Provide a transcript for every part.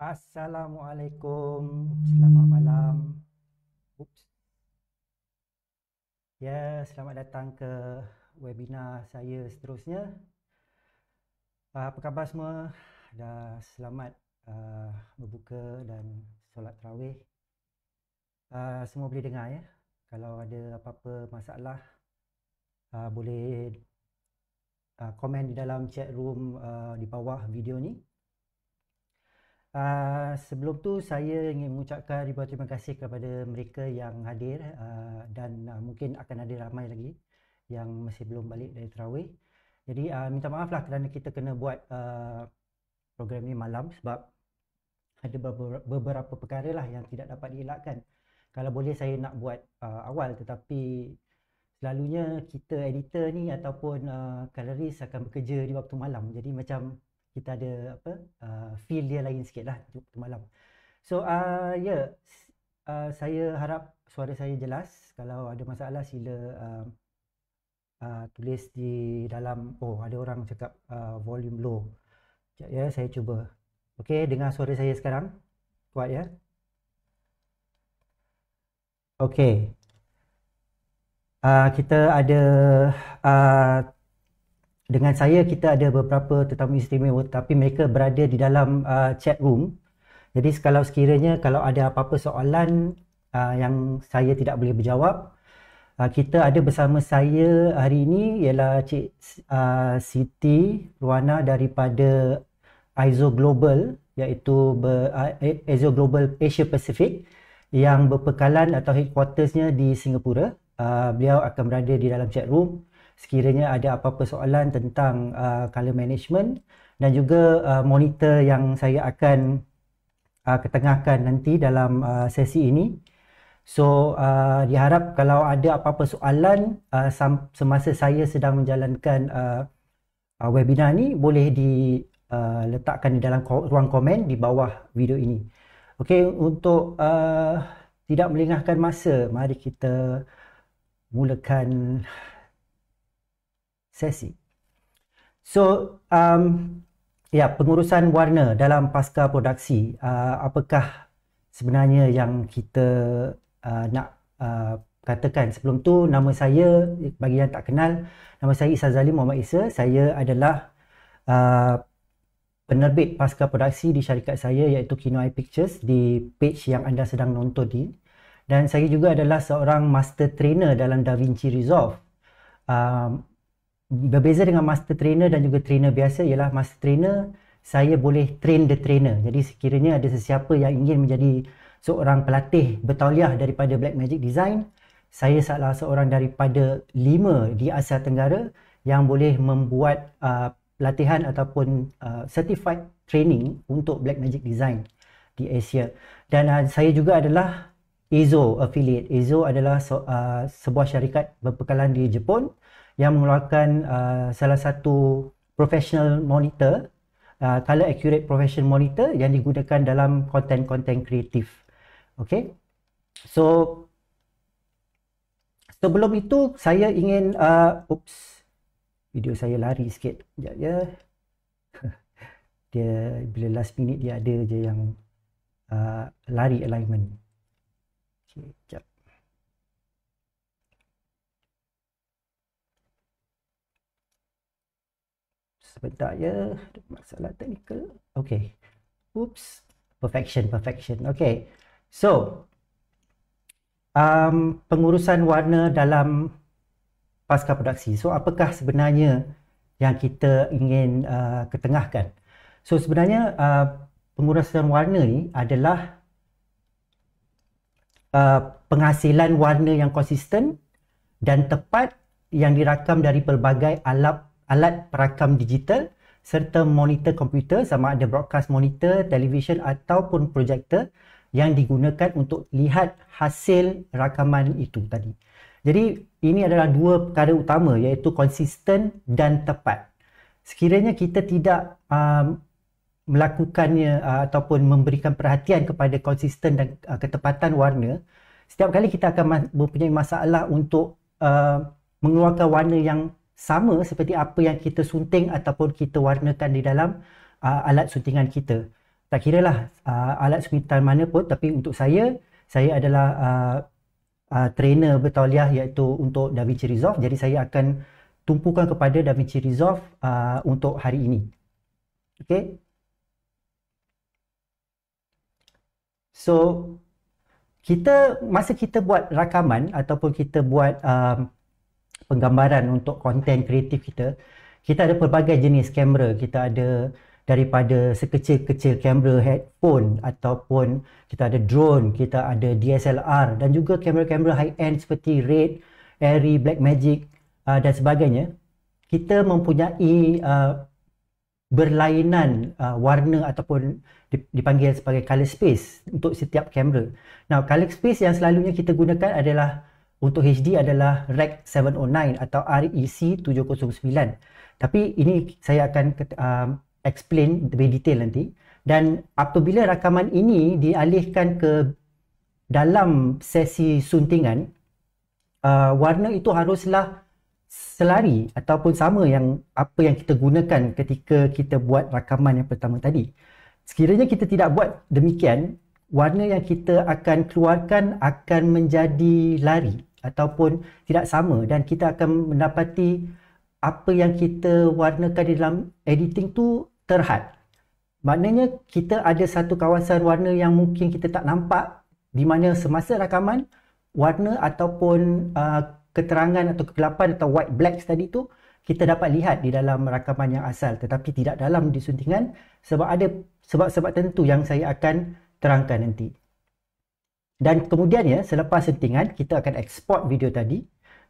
Assalamualaikum. Selamat malam. Oops. Ya, selamat datang ke webinar saya seterusnya. Ah, apa khabar semua? Dah selamat uh, berbuka dan solat terawih. Uh, ah, semua boleh dengar ya. Kalau ada apa-apa masalah, uh, boleh uh, komen di dalam chat room uh, di bawah video ni. Uh, sebelum tu saya ingin mengucapkan ribuan terima kasih kepada mereka yang hadir uh, dan uh, mungkin akan ada ramai lagi yang masih belum balik dari terawih. Jadi uh, minta maaf lah kerana kita kena buat uh, program ni malam sebab ada beberapa, beberapa perkara lah yang tidak dapat dielakkan. Kalau boleh saya nak buat uh, awal tetapi selalunya kita editor ni ataupun uh, colorist akan bekerja di waktu malam. Jadi macam kita ada apa uh, feel dia lain sikit lah untuk malam so uh, ya yeah. uh, saya harap suara saya jelas kalau ada masalah sila uh, uh, tulis di dalam oh ada orang cakap uh, volume low ya yeah, saya cuba okey dengar suara saya sekarang kuat ya yeah? uh, kita ada uh, dengan saya kita ada beberapa tetamu istimewa tapi mereka berada di dalam uh, chat room. Jadi kalau sekiranya kalau ada apa-apa soalan uh, yang saya tidak boleh berjawab, uh, kita ada bersama saya hari ini ialah Cik uh, Siti Ruana daripada ISO Global iaitu ISO uh, Global Asia Pacific yang berpekalan atau headquartersnya di Singapura. Uh, beliau akan berada di dalam chat room sekiranya ada apa-apa soalan tentang uh, color management dan juga uh, monitor yang saya akan uh, ketengahkan nanti dalam uh, sesi ini. So uh, diharap kalau ada apa-apa soalan uh, semasa saya sedang menjalankan uh, uh, webinar ni boleh diletakkan uh, di dalam ko- ruang komen di bawah video ini. Okey untuk uh, tidak melengahkan masa mari kita mulakan sesi. So, um, ya pengurusan warna dalam pasca produksi, uh, apakah sebenarnya yang kita uh, nak uh, katakan sebelum tu nama saya bagi yang tak kenal nama saya Isa Zali Muhammad Isa saya adalah uh, penerbit pasca produksi di syarikat saya iaitu Kino Eye Pictures di page yang anda sedang nonton di dan saya juga adalah seorang master trainer dalam DaVinci Resolve uh, berbeza dengan master trainer dan juga trainer biasa ialah master trainer saya boleh train the trainer. Jadi sekiranya ada sesiapa yang ingin menjadi seorang pelatih bertauliah daripada Black Magic Design, saya salah seorang daripada lima di Asia Tenggara yang boleh membuat uh, pelatihan ataupun uh, certified training untuk Black Magic Design di Asia. Dan uh, saya juga adalah EZO affiliate. EZO adalah so, uh, sebuah syarikat berpekalan di Jepun yang mengeluarkan uh, salah satu professional monitor uh, color accurate professional monitor yang digunakan dalam konten-konten kreatif okay so sebelum itu saya ingin uh, oops video saya lari sikit sekejap ya dia bila last minute dia ada je yang uh, lari alignment okay, sekejap sebentar ya ada masalah teknikal okey oops perfection perfection okey so um pengurusan warna dalam pasca produksi so apakah sebenarnya yang kita ingin uh, ketengahkan so sebenarnya uh, pengurusan warna ni adalah uh, penghasilan warna yang konsisten dan tepat yang dirakam dari pelbagai alat alat perakam digital serta monitor komputer sama ada broadcast monitor, television ataupun projektor yang digunakan untuk lihat hasil rakaman itu tadi. Jadi ini adalah dua perkara utama iaitu konsisten dan tepat. Sekiranya kita tidak um, melakukannya uh, ataupun memberikan perhatian kepada konsisten dan uh, ketepatan warna, setiap kali kita akan mempunyai masalah untuk uh, mengeluarkan warna yang sama seperti apa yang kita sunting ataupun kita warnakan di dalam uh, alat suntingan kita. Tak kira lah uh, alat suntingan mana pun tapi untuk saya, saya adalah uh, uh, trainer bertauliah iaitu untuk DaVinci Resolve jadi saya akan tumpukan kepada DaVinci Resolve uh, untuk hari ini. Okay. So, kita masa kita buat rakaman ataupun kita buat uh, penggambaran untuk konten kreatif kita kita ada pelbagai jenis kamera kita ada daripada sekecil-kecil kamera headphone ataupun kita ada drone kita ada DSLR dan juga kamera-kamera high end seperti Red, Arri, Blackmagic uh, dan sebagainya kita mempunyai uh, berlainan uh, warna ataupun dipanggil sebagai color space untuk setiap kamera. Now color space yang selalunya kita gunakan adalah untuk HD adalah REC 709 atau REC 709. Tapi ini saya akan um, explain lebih detail nanti. Dan apabila rakaman ini dialihkan ke dalam sesi suntingan, uh, warna itu haruslah selari ataupun sama yang apa yang kita gunakan ketika kita buat rakaman yang pertama tadi. Sekiranya kita tidak buat demikian, warna yang kita akan keluarkan akan menjadi lari ataupun tidak sama dan kita akan mendapati apa yang kita warnakan di dalam editing tu terhad. Maknanya kita ada satu kawasan warna yang mungkin kita tak nampak di mana semasa rakaman warna ataupun uh, keterangan atau kegelapan atau white black tadi tu kita dapat lihat di dalam rakaman yang asal tetapi tidak dalam disuntingan sebab ada sebab-sebab tertentu yang saya akan terangkan nanti. Dan kemudian ya selepas sentingan kita akan export video tadi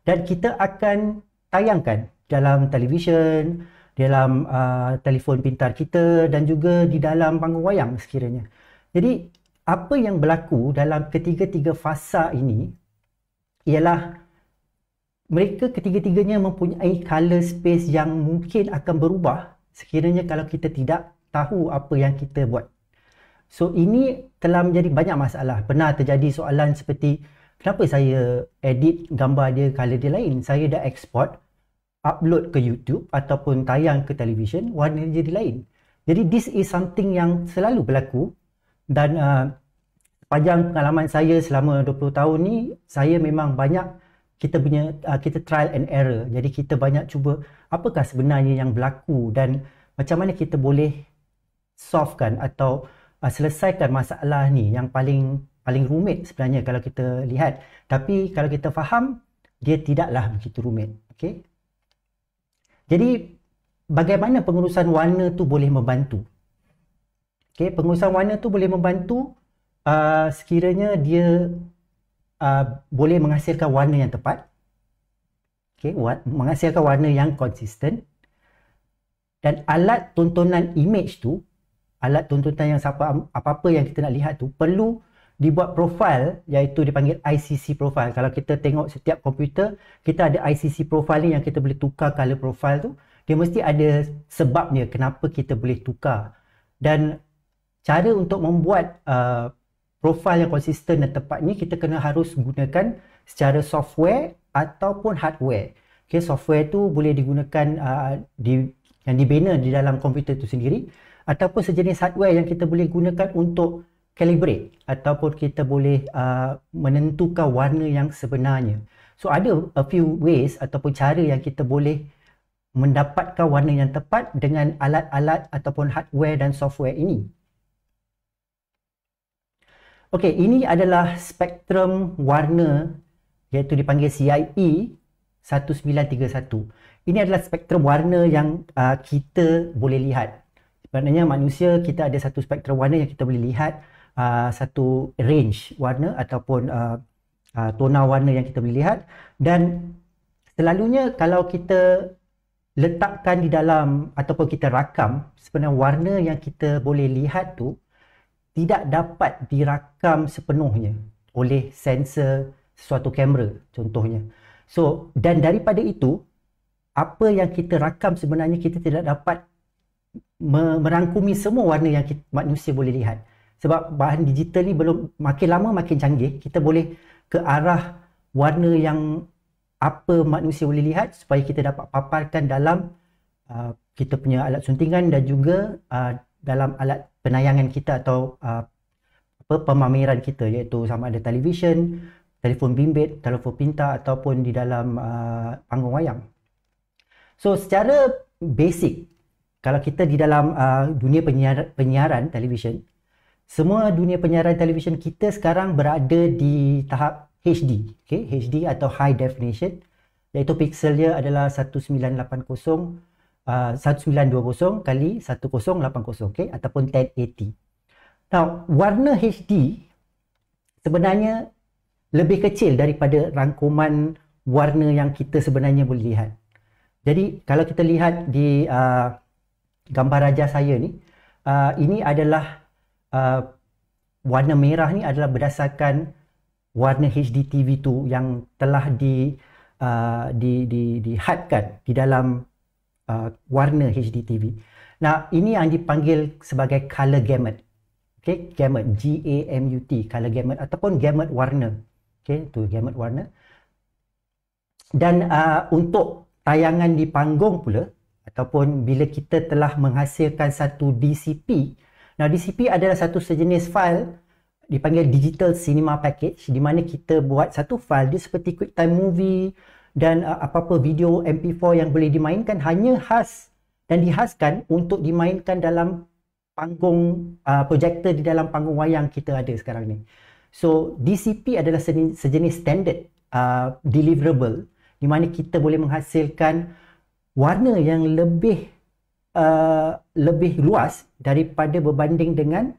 dan kita akan tayangkan dalam televisyen, dalam uh, telefon pintar kita dan juga di dalam panggung wayang sekiranya. Jadi apa yang berlaku dalam ketiga-tiga fasa ini ialah mereka ketiga-tiganya mempunyai color space yang mungkin akan berubah sekiranya kalau kita tidak tahu apa yang kita buat. So ini telah menjadi banyak masalah. Pernah terjadi soalan seperti kenapa saya edit gambar dia color dia lain? Saya dah export, upload ke YouTube ataupun tayang ke televisyen warna dia jadi lain. Jadi this is something yang selalu berlaku dan uh, panjang pengalaman saya selama 20 tahun ni saya memang banyak kita punya uh, kita trial and error. Jadi kita banyak cuba apakah sebenarnya yang berlaku dan macam mana kita boleh solvekan atau uh, selesaikan masalah ni yang paling paling rumit sebenarnya kalau kita lihat tapi kalau kita faham dia tidaklah begitu rumit okey jadi bagaimana pengurusan warna tu boleh membantu okey pengurusan warna tu boleh membantu uh, sekiranya dia uh, boleh menghasilkan warna yang tepat Okay, wa- menghasilkan warna yang konsisten dan alat tontonan image tu alat tuntutan yang apa-apa yang kita nak lihat tu perlu dibuat profil iaitu dipanggil ICC profile. Kalau kita tengok setiap komputer, kita ada ICC profile ni yang kita boleh tukar color profil tu. Dia mesti ada sebabnya kenapa kita boleh tukar. Dan cara untuk membuat uh, profil yang konsisten dan tepat ni kita kena harus gunakan secara software ataupun hardware. Okay, software tu boleh digunakan uh, di yang dibina di dalam komputer tu sendiri ataupun sejenis hardware yang kita boleh gunakan untuk calibrate ataupun kita boleh uh, menentukan warna yang sebenarnya. So ada a few ways ataupun cara yang kita boleh mendapatkan warna yang tepat dengan alat-alat ataupun hardware dan software ini. Okey, ini adalah spektrum warna iaitu dipanggil CIE 1931. Ini adalah spektrum warna yang uh, kita boleh lihat. Maknanya manusia kita ada satu spektrum warna yang kita boleh lihat uh, satu range warna ataupun uh, uh, tona warna yang kita boleh lihat dan selalunya kalau kita letakkan di dalam ataupun kita rakam sebenarnya warna yang kita boleh lihat tu tidak dapat dirakam sepenuhnya oleh sensor sesuatu kamera contohnya. So dan daripada itu apa yang kita rakam sebenarnya kita tidak dapat merangkumi semua warna yang kita, manusia boleh lihat. Sebab bahan digital ni belum makin lama makin canggih, kita boleh ke arah warna yang apa manusia boleh lihat supaya kita dapat paparkan dalam uh, kita punya alat suntingan dan juga uh, dalam alat penayangan kita atau uh, apa pemameran kita iaitu sama ada televisyen, telefon bimbit, telefon pintar ataupun di dalam uh, panggung wayang. So secara basic kalau kita di dalam uh, dunia penyiar, penyiaran televisyen, semua dunia penyiaran televisyen kita sekarang berada di tahap HD, okay? HD atau High Definition, iaitu pixelnya adalah 1980 uh, 1920 kali 1080, okay? ataupun 1080. Now, warna HD sebenarnya lebih kecil daripada rangkuman warna yang kita sebenarnya boleh lihat. Jadi, kalau kita lihat di uh, gambar raja saya ni uh, ini adalah uh, warna merah ni adalah berdasarkan warna HDTV tu yang telah di uh, di di dihadkan di dalam uh, warna HDTV. Nah, ini yang dipanggil sebagai color gamut. Okay, gamut G A M U T, color gamut ataupun gamut warna. Okay, tu gamut warna. Dan uh, untuk tayangan di panggung pula, ataupun bila kita telah menghasilkan satu DCP. Nah, DCP adalah satu sejenis file dipanggil digital cinema package di mana kita buat satu file dia seperti quick time movie dan uh, apa-apa video MP4 yang boleh dimainkan hanya khas dan dihaskan untuk dimainkan dalam panggung uh, projector di dalam panggung wayang kita ada sekarang ni. So, DCP adalah sejenis standard uh, deliverable di mana kita boleh menghasilkan warna yang lebih uh, lebih luas daripada berbanding dengan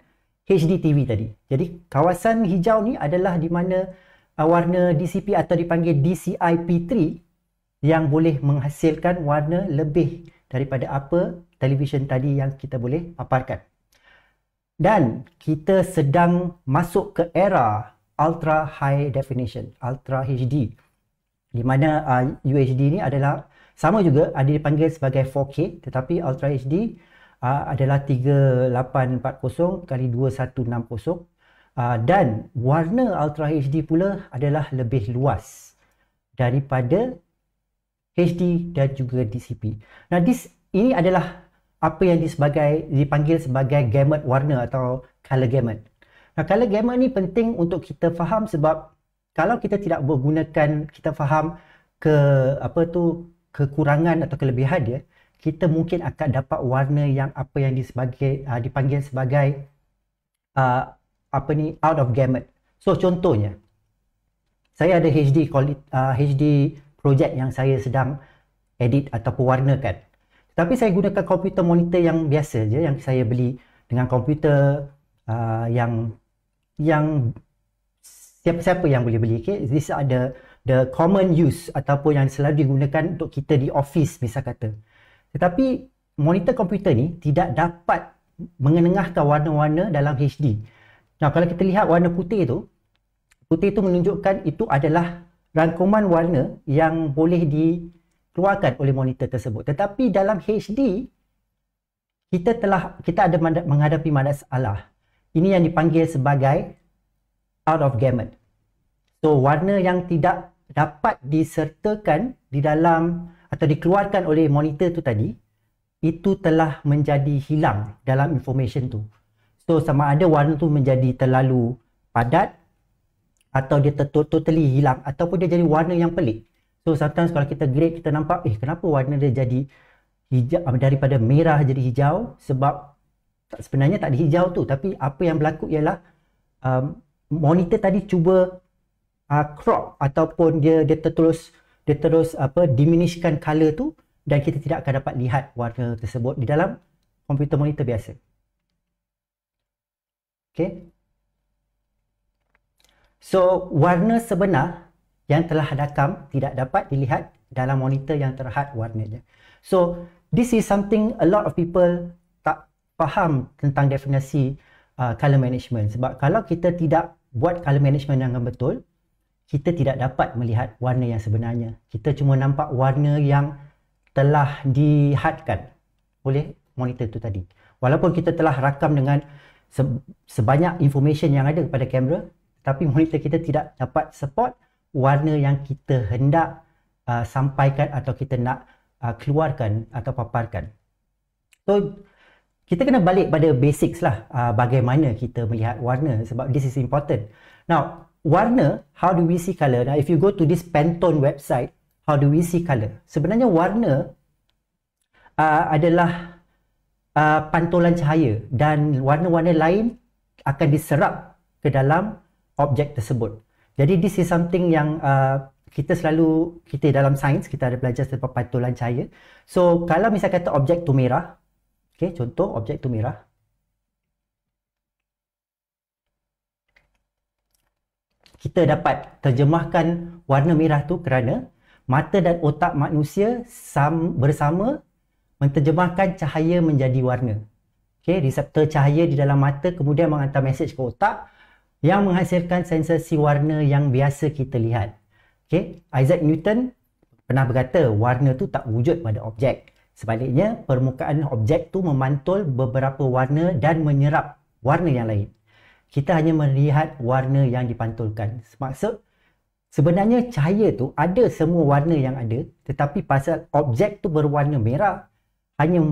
HD TV tadi. Jadi kawasan hijau ni adalah di mana uh, warna DCP atau dipanggil DCI-P3 yang boleh menghasilkan warna lebih daripada apa televisyen tadi yang kita boleh paparkan. Dan kita sedang masuk ke era ultra high definition, ultra HD. Di mana uh, UHD ni adalah sama juga ada dipanggil sebagai 4K tetapi Ultra HD uh, ah, adalah 3840 kali 2160 uh, ah, dan warna Ultra HD pula adalah lebih luas daripada HD dan juga DCP. Nah, this ini adalah apa yang disebagai dipanggil sebagai gamut warna atau color gamut. Nah, color gamut ni penting untuk kita faham sebab kalau kita tidak menggunakan kita faham ke apa tu kekurangan atau kelebihan dia kita mungkin akan dapat warna yang apa yang disebagai uh, ah, dipanggil sebagai uh, apa ni out of gamut so contohnya saya ada HD uh, ah, HD project yang saya sedang edit ataupun warnakan tapi saya gunakan komputer monitor yang biasa je yang saya beli dengan komputer uh, yang yang siapa-siapa yang boleh beli okay? this ada the common use ataupun yang selalu digunakan untuk kita di office misal kata. Tetapi monitor komputer ni tidak dapat mengenengahkan warna-warna dalam HD. Nah, kalau kita lihat warna putih tu, putih itu menunjukkan itu adalah rangkuman warna yang boleh dikeluarkan oleh monitor tersebut. Tetapi dalam HD kita telah kita ada menghadapi masalah. Ini yang dipanggil sebagai out of gamut. So warna yang tidak dapat disertakan di dalam atau dikeluarkan oleh monitor tu tadi itu telah menjadi hilang dalam information tu. So sama ada warna tu menjadi terlalu padat atau dia ter- totally hilang ataupun dia jadi warna yang pelik. So sometimes kalau kita grade kita nampak eh kenapa warna dia jadi hijau ah, daripada merah jadi hijau sebab sebenarnya tak ada hijau tu tapi apa yang berlaku ialah um, monitor tadi cuba uh, crop ataupun dia dia terus dia terus apa diminishkan color tu dan kita tidak akan dapat lihat warna tersebut di dalam komputer monitor biasa. Okay. So, warna sebenar yang telah rakam tidak dapat dilihat dalam monitor yang terhad warnanya. So, this is something a lot of people tak faham tentang definisi uh, color management. Sebab kalau kita tidak buat color management yang betul, kita tidak dapat melihat warna yang sebenarnya. Kita cuma nampak warna yang telah dihadkan oleh monitor itu tadi. Walaupun kita telah rakam dengan sebanyak information yang ada pada kamera, tapi monitor kita tidak dapat support warna yang kita hendak uh, sampaikan atau kita nak uh, keluarkan atau paparkan. So, kita kena balik pada basics lah uh, bagaimana kita melihat warna sebab this is important. Now, warna, how do we see colour? Now, if you go to this Pantone website, how do we see colour? Sebenarnya warna uh, adalah uh, pantulan cahaya dan warna-warna lain akan diserap ke dalam objek tersebut. Jadi, this is something yang uh, kita selalu, kita dalam sains, kita ada belajar tentang pantulan cahaya. So, kalau misalnya kata objek tu merah, okay, contoh objek tu merah, kita dapat terjemahkan warna merah tu kerana mata dan otak manusia bersama menterjemahkan cahaya menjadi warna. Okey, reseptor cahaya di dalam mata kemudian menghantar mesej ke otak yang menghasilkan sensasi warna yang biasa kita lihat. Okey, Isaac Newton pernah berkata warna tu tak wujud pada objek. Sebaliknya, permukaan objek tu memantul beberapa warna dan menyerap warna yang lain kita hanya melihat warna yang dipantulkan. Maksud sebenarnya cahaya tu ada semua warna yang ada tetapi pasal objek tu berwarna merah hanya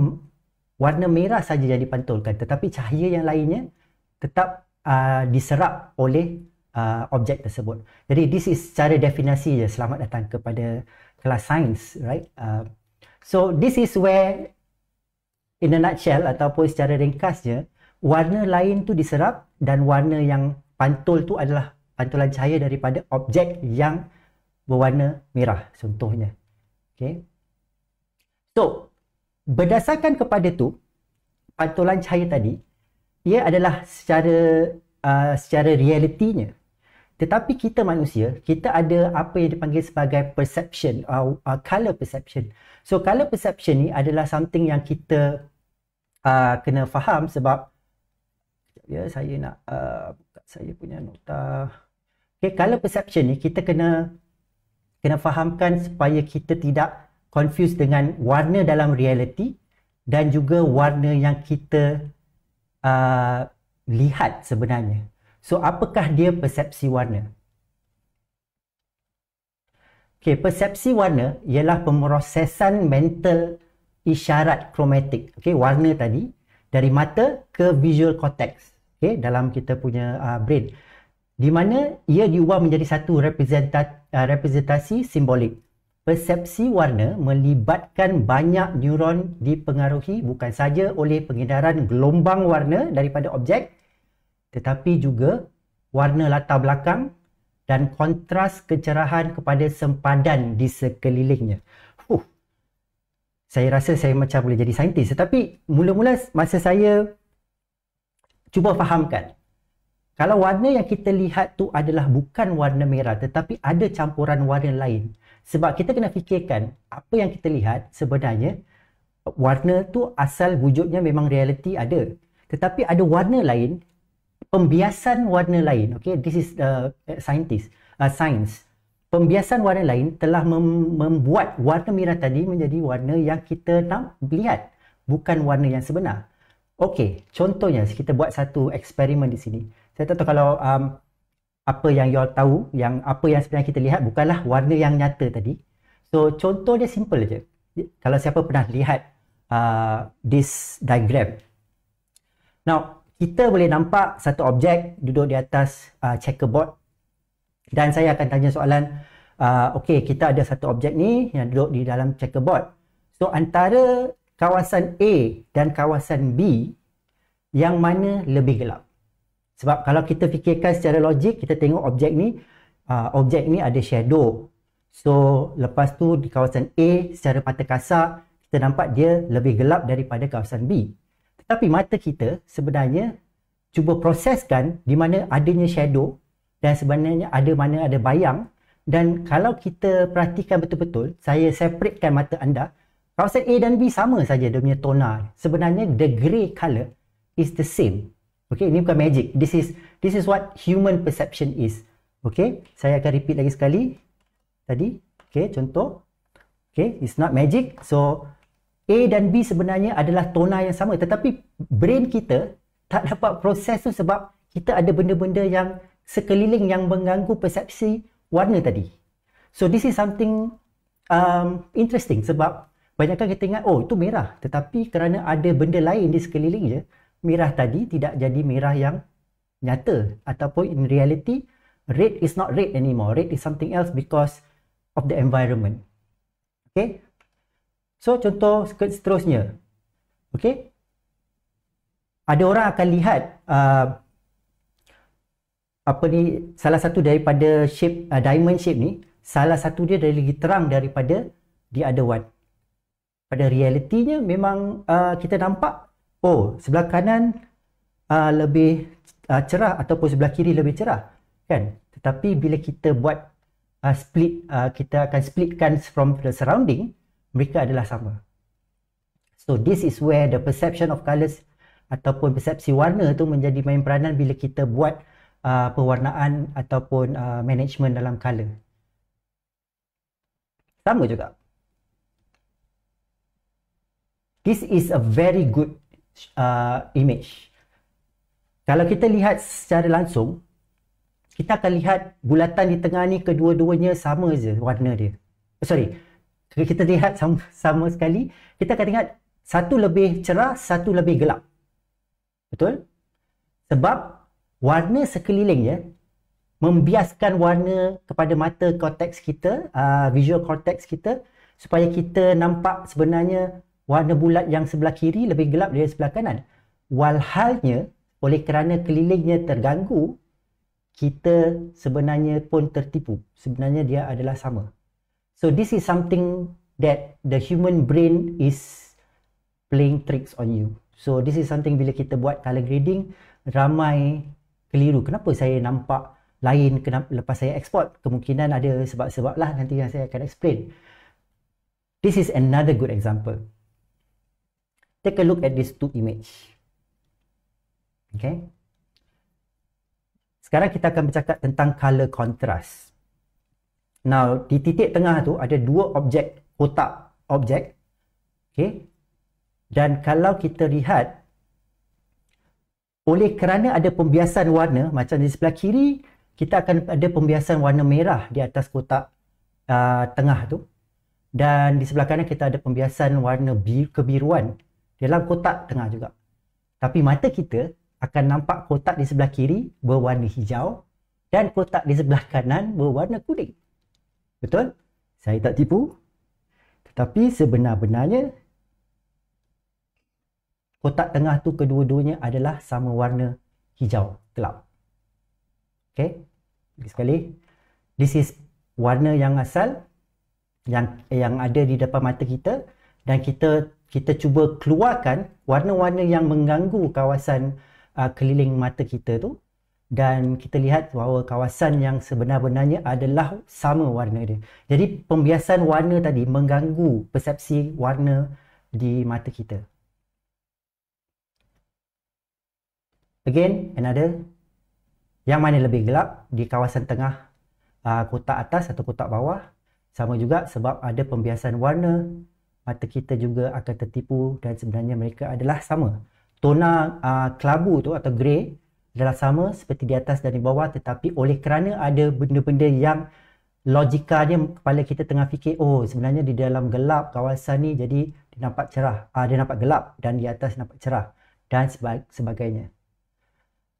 warna merah saja yang dipantulkan tetapi cahaya yang lainnya tetap uh, diserap oleh uh, objek tersebut. Jadi this is secara definasi. je selamat datang kepada kelas sains right. Uh, so this is where in a nutshell ataupun secara ringkasnya uh, warna lain tu diserap dan warna yang pantul tu adalah pantulan cahaya daripada objek yang berwarna merah contohnya. Okey. So, berdasarkan kepada tu pantulan cahaya tadi ia adalah secara uh, secara realitinya. Tetapi kita manusia, kita ada apa yang dipanggil sebagai perception uh, uh, color perception. So, color perception ni adalah something yang kita uh, kena faham sebab ya saya nak uh, buka saya punya nota Okay, kalau perception ni kita kena kena fahamkan supaya kita tidak confuse dengan warna dalam reality dan juga warna yang kita uh, lihat sebenarnya so apakah dia persepsi warna Okay, persepsi warna ialah pemrosesan mental isyarat kromatik Okay, warna tadi dari mata ke visual cortex okay, dalam kita punya uh, brain di mana ia diubah menjadi satu representasi, uh, ah, representasi simbolik persepsi warna melibatkan banyak neuron dipengaruhi bukan saja oleh pengedaran gelombang warna daripada objek tetapi juga warna latar belakang dan kontras kecerahan kepada sempadan di sekelilingnya. Saya rasa saya macam boleh jadi saintis tetapi mula-mula masa saya cuba fahamkan. Kalau warna yang kita lihat tu adalah bukan warna merah tetapi ada campuran warna lain. Sebab kita kena fikirkan apa yang kita lihat sebenarnya warna tu asal wujudnya memang realiti ada. Tetapi ada warna lain, pembiasan warna lain. Okay, this is the eh, scientist, uh, science. Pembiasan warna lain telah mem- membuat warna merah tadi menjadi warna yang kita nak lihat. Bukan warna yang sebenar. Okey, contohnya kita buat satu eksperimen di sini. Saya tak tahu kalau um, apa yang you all tahu, yang apa yang sebenarnya kita lihat bukanlah warna yang nyata tadi. So, contoh dia simple saja. Kalau siapa pernah lihat uh, this diagram. Now, kita boleh nampak satu objek duduk di atas uh, checkerboard dan saya akan tanya soalan uh, okey kita ada satu objek ni yang duduk di dalam checkerboard so antara kawasan A dan kawasan B yang mana lebih gelap. Sebab kalau kita fikirkan secara logik, kita tengok objek ni, uh, objek ni ada shadow. So, lepas tu di kawasan A secara mata kasar, kita nampak dia lebih gelap daripada kawasan B. Tetapi mata kita sebenarnya cuba proseskan di mana adanya shadow dan sebenarnya ada mana ada bayang. Dan kalau kita perhatikan betul-betul, saya separatekan mata anda, kalau set A dan B sama saja dia punya tonal. Sebenarnya the grey color is the same. Okay, ini bukan magic. This is this is what human perception is. Okay, saya akan repeat lagi sekali. Tadi, okay, contoh. Okay, it's not magic. So, A dan B sebenarnya adalah tona yang sama. Tetapi brain kita tak dapat proses tu sebab kita ada benda-benda yang sekeliling yang mengganggu persepsi warna tadi. So, this is something um, interesting sebab Banyakkan kita ingat, oh itu merah. Tetapi kerana ada benda lain di sekelilingnya, merah tadi tidak jadi merah yang nyata. Ataupun in reality, red is not red anymore. Red is something else because of the environment. Okay? So, contoh seterusnya. Okay? Ada orang akan lihat uh, apa ni salah satu daripada shape uh, diamond shape ni salah satu dia dari lagi terang daripada the other one pada realitinya memang uh, kita nampak oh sebelah kanan uh, lebih uh, cerah ataupun sebelah kiri lebih cerah kan tetapi bila kita buat uh, split uh, kita akan splitkan from the surrounding mereka adalah sama so this is where the perception of colors ataupun persepsi warna tu menjadi main peranan bila kita buat uh, pewarnaan ataupun uh, management dalam color sama juga This is a very good uh, image. Kalau kita lihat secara langsung, kita akan lihat bulatan di tengah ni kedua-duanya sama je warna dia. Eh, sorry, kalau kita lihat sama, sama sekali. Kita akan tengok satu lebih cerah, satu lebih gelap. Betul? Sebab warna sekelilingnya membiaskan warna kepada mata cortex kita, uh, visual cortex kita supaya kita nampak sebenarnya warna bulat yang sebelah kiri lebih gelap daripada sebelah kanan. Walhalnya, oleh kerana kelilingnya terganggu, kita sebenarnya pun tertipu. Sebenarnya dia adalah sama. So this is something that the human brain is playing tricks on you. So this is something bila kita buat color grading, ramai keliru. Kenapa saya nampak lain kenapa, lepas saya export? Kemungkinan ada sebab-sebab lah nanti yang saya akan explain. This is another good example take a look at these two image. Okay. Sekarang kita akan bercakap tentang color contrast. Now, di titik tengah tu ada dua objek, kotak objek. Okay. Dan kalau kita lihat, oleh kerana ada pembiasan warna, macam di sebelah kiri, kita akan ada pembiasan warna merah di atas kotak uh, tengah tu. Dan di sebelah kanan kita ada pembiasan warna biru, kebiruan dalam kotak tengah juga. Tapi mata kita akan nampak kotak di sebelah kiri berwarna hijau dan kotak di sebelah kanan berwarna kuning. Betul? Saya tak tipu. Tetapi sebenar-benarnya kotak tengah tu kedua-duanya adalah sama warna hijau kelab. Okey. Lagi sekali. This is warna yang asal yang yang ada di depan mata kita dan kita kita cuba keluarkan warna-warna yang mengganggu kawasan uh, keliling mata kita tu dan kita lihat bahawa kawasan yang sebenar-benarnya adalah sama warna dia. Jadi pembiasan warna tadi mengganggu persepsi warna di mata kita. Again, another yang mana lebih gelap di kawasan tengah uh, kotak atas atau kotak bawah sama juga sebab ada pembiasan warna mata kita juga akan tertipu dan sebenarnya mereka adalah sama. Tona uh, kelabu tu atau grey adalah sama seperti di atas dan di bawah tetapi oleh kerana ada benda-benda yang logikanya kepala kita tengah fikir oh sebenarnya di dalam gelap kawasan ni jadi dia nampak cerah. Uh, dia nampak gelap dan di atas nampak cerah dan seba- sebagainya.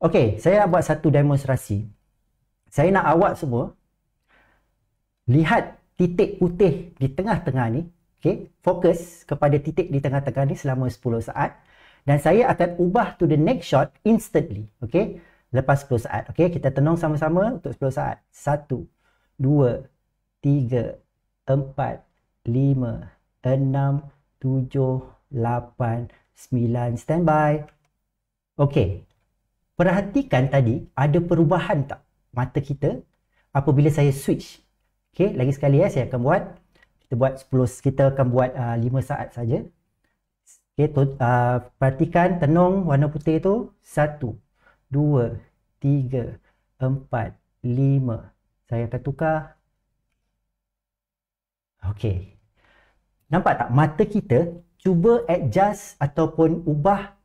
Okey, saya nak buat satu demonstrasi. Saya nak awak semua lihat titik putih di tengah-tengah ni Okay, fokus kepada titik di tengah-tengah ni selama 10 saat dan saya akan ubah to the next shot instantly. Okay, lepas 10 saat. Okay, kita tenung sama-sama untuk 10 saat. 1, 2, 3, 4, 5, 6, 7, 8, 9, 10. Sembilan, standby. Okay, Perhatikan tadi ada perubahan tak mata kita apabila saya switch. Okay, lagi sekali ya saya akan buat kita buat 10 kita akan buat uh, 5 saat saja. Okey, to, uh, perhatikan tenung warna putih tu 1 2 3 4 5. Saya akan tukar. Okey. Nampak tak mata kita cuba adjust ataupun ubah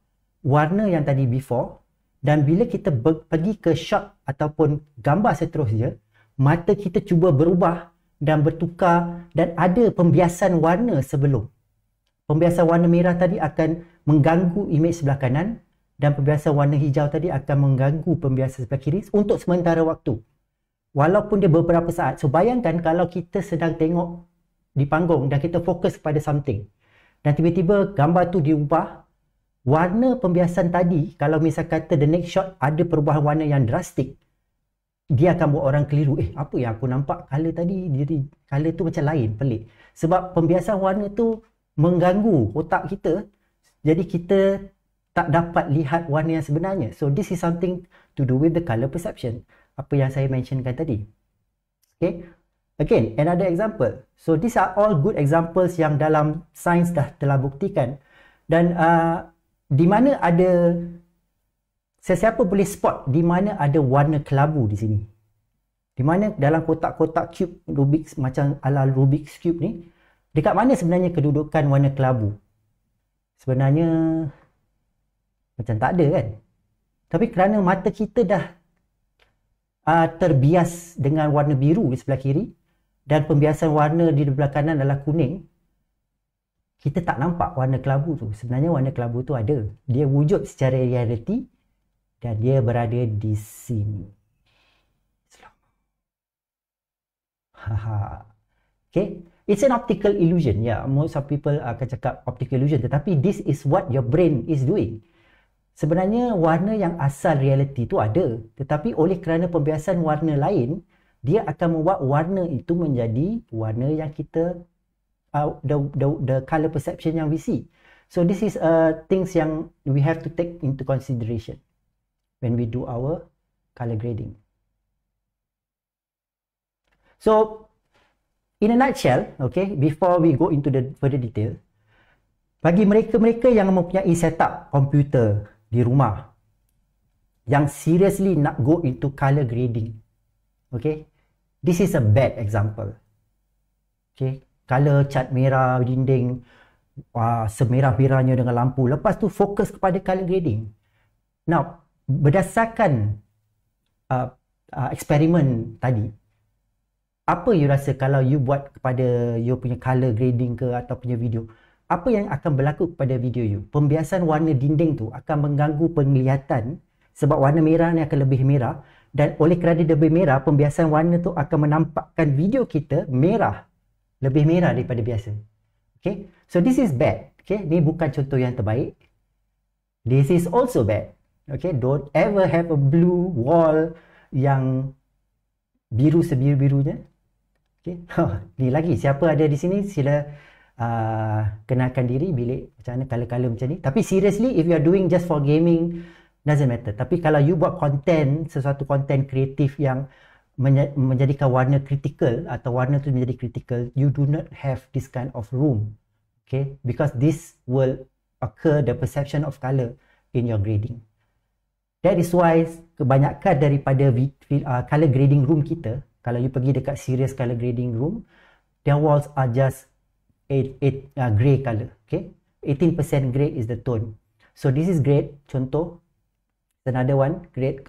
warna yang tadi before dan bila kita pergi ke shot ataupun gambar seterusnya mata kita cuba berubah dan bertukar dan ada pembiasan warna sebelum. Pembiasan warna merah tadi akan mengganggu imej sebelah kanan dan pembiasan warna hijau tadi akan mengganggu pembiasan sebelah kiri untuk sementara waktu. Walaupun dia beberapa saat. So bayangkan kalau kita sedang tengok di panggung dan kita fokus pada something dan tiba-tiba gambar tu diubah warna pembiasan tadi kalau misal kata the next shot ada perubahan warna yang drastik dia akan buat orang keliru eh apa yang aku nampak color tadi jadi color tu macam lain pelik sebab pembiasan warna tu mengganggu otak kita jadi kita tak dapat lihat warna yang sebenarnya so this is something to do with the color perception apa yang saya mentionkan tadi okay again another example so these are all good examples yang dalam sains dah telah buktikan dan uh, di mana ada Sesiapa boleh spot di mana ada warna kelabu di sini. Di mana dalam kotak-kotak cube Rubik macam ala Rubik Cube ni. Dekat mana sebenarnya kedudukan warna kelabu? Sebenarnya macam tak ada kan? Tapi kerana mata kita dah uh, terbias dengan warna biru di sebelah kiri dan pembiasan warna di sebelah kanan adalah kuning, kita tak nampak warna kelabu tu. Sebenarnya warna kelabu tu ada. Dia wujud secara realiti dan dia berada di sini. Slow. Haha. Okay. It's an optical illusion. Yeah, most of people ah, akan cakap optical illusion. Tetapi this is what your brain is doing. Sebenarnya warna yang asal reality itu ada. Tetapi oleh kerana pembiasan warna lain, dia akan membuat warna itu menjadi warna yang kita uh, the, the the color perception yang we see. So this is uh, things yang we have to take into consideration when we do our color grading. So, in a nutshell, okay, before we go into the further detail, bagi mereka-mereka yang mempunyai setup komputer di rumah yang seriously nak go into color grading, okay, this is a bad example. Okay, color cat merah dinding uh, semerah-merahnya dengan lampu. Lepas tu fokus kepada color grading. Now, berdasarkan uh, uh, eksperimen tadi apa you rasa kalau you buat kepada you punya color grading ke atau punya video apa yang akan berlaku kepada video you pembiasan warna dinding tu akan mengganggu penglihatan sebab warna merah ni akan lebih merah dan oleh kerana dia lebih merah pembiasan warna tu akan menampakkan video kita merah lebih merah daripada biasa okay so this is bad okay ni bukan contoh yang terbaik this is also bad Okay, don't ever have a blue wall yang biru sebiru-birunya. Okay, ni lagi. Siapa ada di sini, sila uh, kenalkan diri bilik macam mana, color-color macam ni. Tapi seriously, if you are doing just for gaming, doesn't matter. Tapi kalau you buat content, sesuatu content kreatif yang menjadikan warna critical atau warna tu menjadi critical, you do not have this kind of room. Okay, because this will occur the perception of color in your grading. That is why kebanyakan daripada uh, color grading room kita, kalau you pergi dekat serious color grading room, their walls are just eight, eight, uh, grey color. Okay? 18% grey is the tone. So this is grey, contoh. Another one, grey,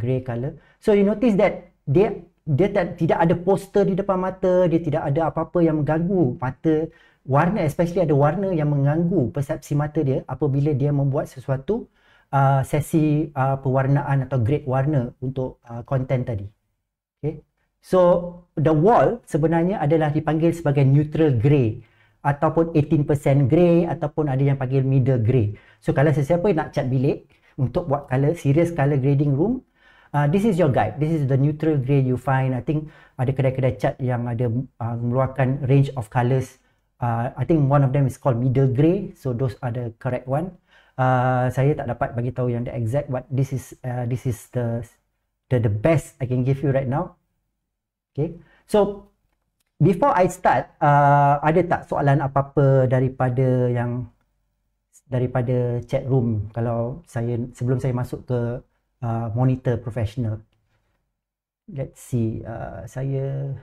grey color. So you notice that dia dia tak, tidak ada poster di depan mata, dia tidak ada apa-apa yang mengganggu mata. Warna, especially ada warna yang mengganggu persepsi mata dia apabila dia membuat sesuatu uh, uh, sesi uh, pewarnaan atau grade warna untuk uh, content tadi. Okay. So the wall sebenarnya adalah dipanggil sebagai neutral grey ataupun 18% grey ataupun ada yang panggil middle grey. So kalau sesiapa nak cat bilik untuk buat colour serious colour grading room, uh, this is your guide. This is the neutral grey you find. I think ada kedai-kedai cat yang ada uh, mengeluarkan range of colours. Uh, I think one of them is called middle grey. So those are the correct one. Ah, saya tak dapat bagi tahu yang the exact what this is uh, this is the, the the best I can give you right now. Okay. So before I start, uh, ada tak soalan apa-apa daripada yang daripada chat room kalau saya sebelum saya masuk ke uh, monitor professional. Let's see. Uh, saya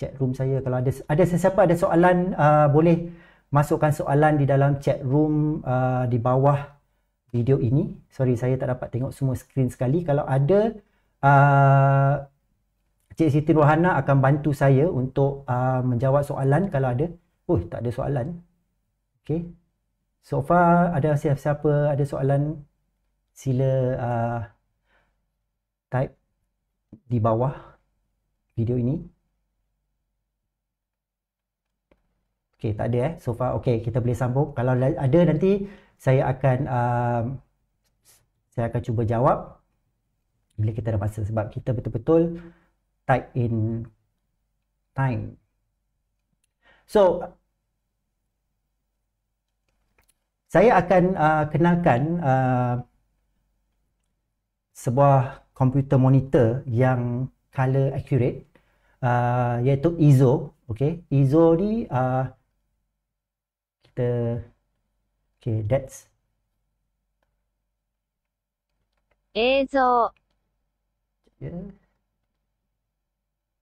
chat room saya kalau ada ada sesiapa ada soalan uh, boleh masukkan soalan di dalam chat room uh, di bawah video ini. Sorry saya tak dapat tengok semua skrin sekali. Kalau ada uh, Cik Siti Rohana akan bantu saya untuk uh, menjawab soalan kalau ada. Oh, tak ada soalan. Okay. So far ada siapa-siapa ada soalan sila uh, type di bawah video ini. Okay, tak ada eh. So far, okay, kita boleh sambung. Kalau ada nanti, saya akan um, saya akan cuba jawab bila kita ada masa sebab kita betul-betul tight in time. So, saya akan uh, kenalkan uh, sebuah komputer monitor yang color accurate uh, iaitu Izo. Okay, Izo ni uh, the okay that's Ezo. Yeah.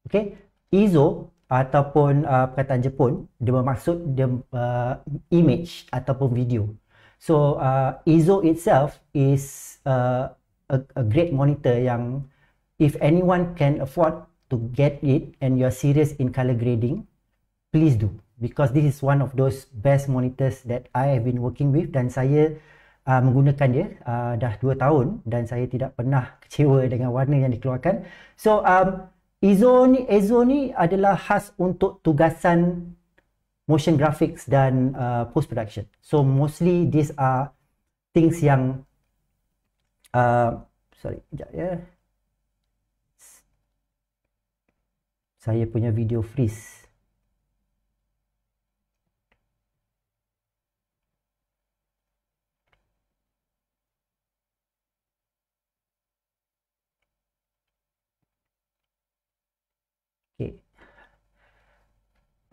Okay, Izo ataupun uh, perkataan Jepun dia bermaksud dia uh, image ataupun video. So uh, Izo itself is uh, a, a great monitor yang if anyone can afford to get it and you're serious in color grading, please do because this is one of those best monitors that I have been working with dan saya uh, menggunakan dia uh, dah 2 tahun dan saya tidak pernah kecewa dengan warna yang dikeluarkan. So um Ezo ni Ezo ni adalah khas untuk tugasan motion graphics dan uh, post production. So mostly these are things yang uh, sorry sekejap ya. Saya punya video freeze.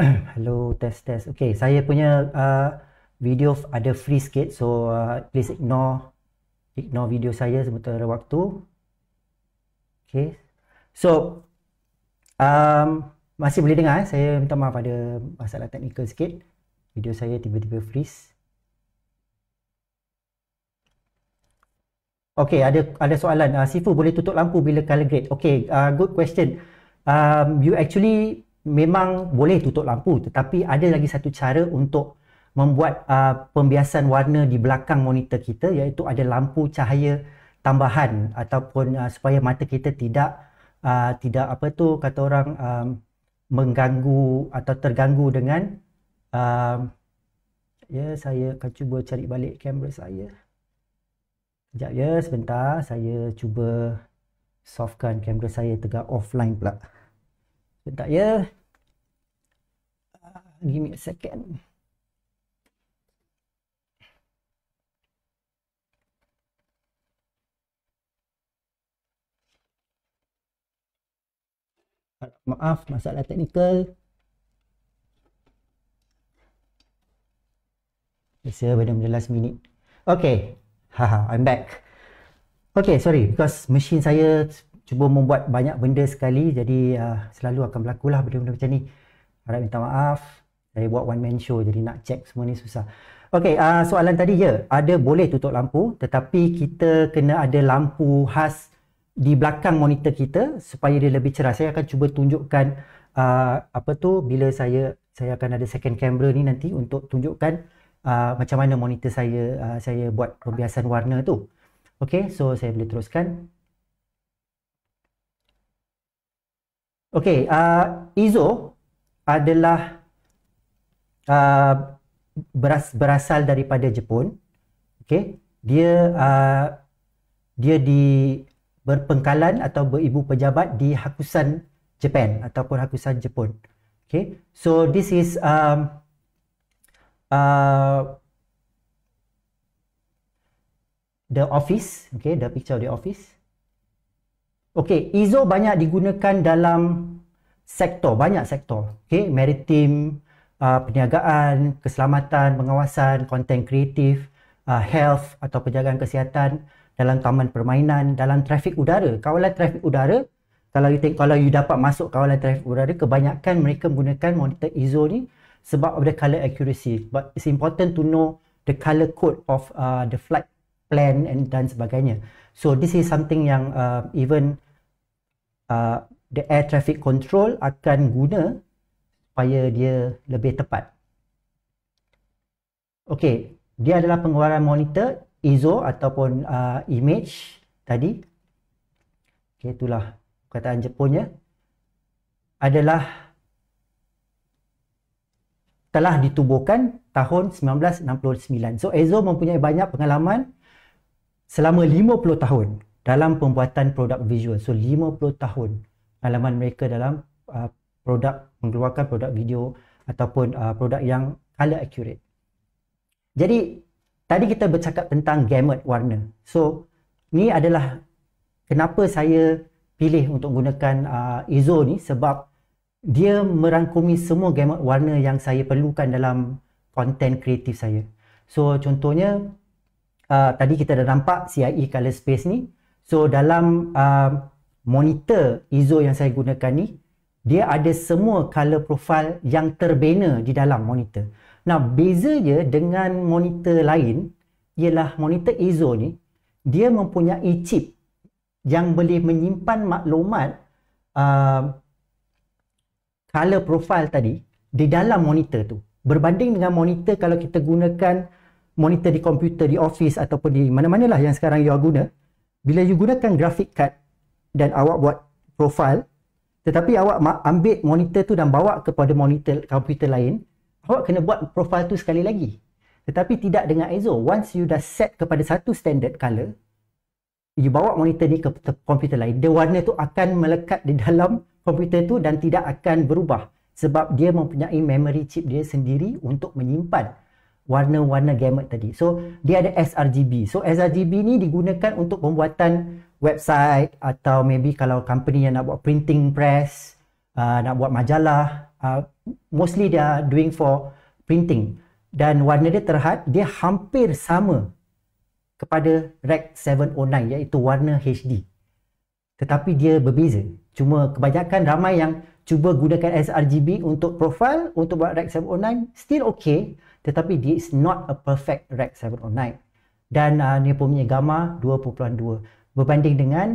Hello, test test. Okay, saya punya uh, video ada free sikit. So, uh, please ignore ignore video saya sementara waktu. Okay. So, um, masih boleh dengar. Eh? Saya minta maaf ada masalah teknikal sikit. Video saya tiba-tiba freeze. Okay, ada ada soalan. Uh, Sifu, boleh tutup lampu bila color grade? Okay, uh, good question. Um, you actually memang boleh tutup lampu tetapi ada lagi satu cara untuk membuat uh, pembiasan warna di belakang monitor kita iaitu ada lampu cahaya tambahan ataupun uh, supaya mata kita tidak uh, tidak apa tu kata orang um, mengganggu atau terganggu dengan uh, ya yeah, saya akan cuba cari balik kamera saya. Sekejap ya yeah, sebentar saya cuba softkan kamera saya tegak offline pula. Sekejap ya. Ah, give me a second. Maaf masalah teknikal. Biasa benda-benda last minute. Okay. Haha, I'm back. Okay, sorry. Because machine saya cuba membuat banyak benda sekali jadi uh, selalu akan berlaku lah benda-benda macam ni harap minta maaf saya buat one man show jadi nak check semua ni susah Okey, uh, ah, soalan tadi ya, ada boleh tutup lampu tetapi kita kena ada lampu khas di belakang monitor kita supaya dia lebih cerah. Saya akan cuba tunjukkan uh, apa tu bila saya saya akan ada second camera ni nanti untuk tunjukkan uh, macam mana monitor saya uh, saya buat pembiasan warna tu. Okey, so saya boleh teruskan. Okey, uh, Izo adalah uh, beras, berasal daripada Jepun. Okey, dia uh, dia di berpengkalan atau beribu pejabat di Hakusan Jepun ataupun Hakusan Jepun. Okay, so this is um, uh, the office. Okay, the picture of the office. Okey, ISO banyak digunakan dalam sektor, banyak sektor. Okey, maritim, uh, perniagaan, keselamatan, pengawasan, content kreatif, uh, health atau penjagaan kesihatan, dalam taman permainan, dalam trafik udara. Kawalan trafik udara, kalau you think, kalau you dapat masuk kawalan trafik udara, kebanyakan mereka menggunakan monitor ISO ni sebab of the color accuracy. But it's important to know the color code of uh, the flight plan and dan sebagainya. So this is something yang uh, even uh, the air traffic control akan guna supaya dia lebih tepat. Okay, dia adalah pengeluaran monitor ISO ataupun uh, image tadi. Okay, itulah perkataan Jepunnya. Adalah telah ditubuhkan tahun 1969. So, EZO mempunyai banyak pengalaman selama 50 tahun dalam pembuatan produk visual. So 50 tahun pengalaman mereka dalam uh, produk mengeluarkan produk video ataupun uh, produk yang color accurate. Jadi tadi kita bercakap tentang gamut warna. So ni adalah kenapa saya pilih untuk gunakan uh, ISO ni sebab dia merangkumi semua gamut warna yang saya perlukan dalam konten kreatif saya. So contohnya uh, tadi kita dah nampak CIE color space ni. So dalam uh, monitor ISO yang saya gunakan ni, dia ada semua color profile yang terbina di dalam monitor. Nah, bezanya dengan monitor lain ialah monitor ISO ni dia mempunyai chip yang boleh menyimpan maklumat uh, color profile tadi di dalam monitor tu. Berbanding dengan monitor kalau kita gunakan monitor di komputer, di office ataupun di mana-mana lah yang sekarang you guna, bila you gunakan graphic card dan awak buat profile, tetapi awak ambil monitor tu dan bawa kepada monitor komputer lain, awak kena buat profile tu sekali lagi. Tetapi tidak dengan ISO. Once you dah set kepada satu standard color, you bawa monitor ni ke komputer lain, dia warna tu akan melekat di dalam komputer tu dan tidak akan berubah sebab dia mempunyai memory chip dia sendiri untuk menyimpan warna-warna gamut tadi. So dia ada sRGB. So sRGB ni digunakan untuk pembuatan website atau maybe kalau company yang nak buat printing press, uh, nak buat majalah, uh, mostly dia doing for printing. Dan warna dia terhad, dia hampir sama kepada Rec 709 iaitu warna HD. Tetapi dia berbeza. Cuma kebanyakan ramai yang cuba gunakan sRGB untuk profile untuk buat Rec 709 still okay tetapi dia is not a perfect Rec 709 dan uh, dia pun punya gamma 2.2 berbanding dengan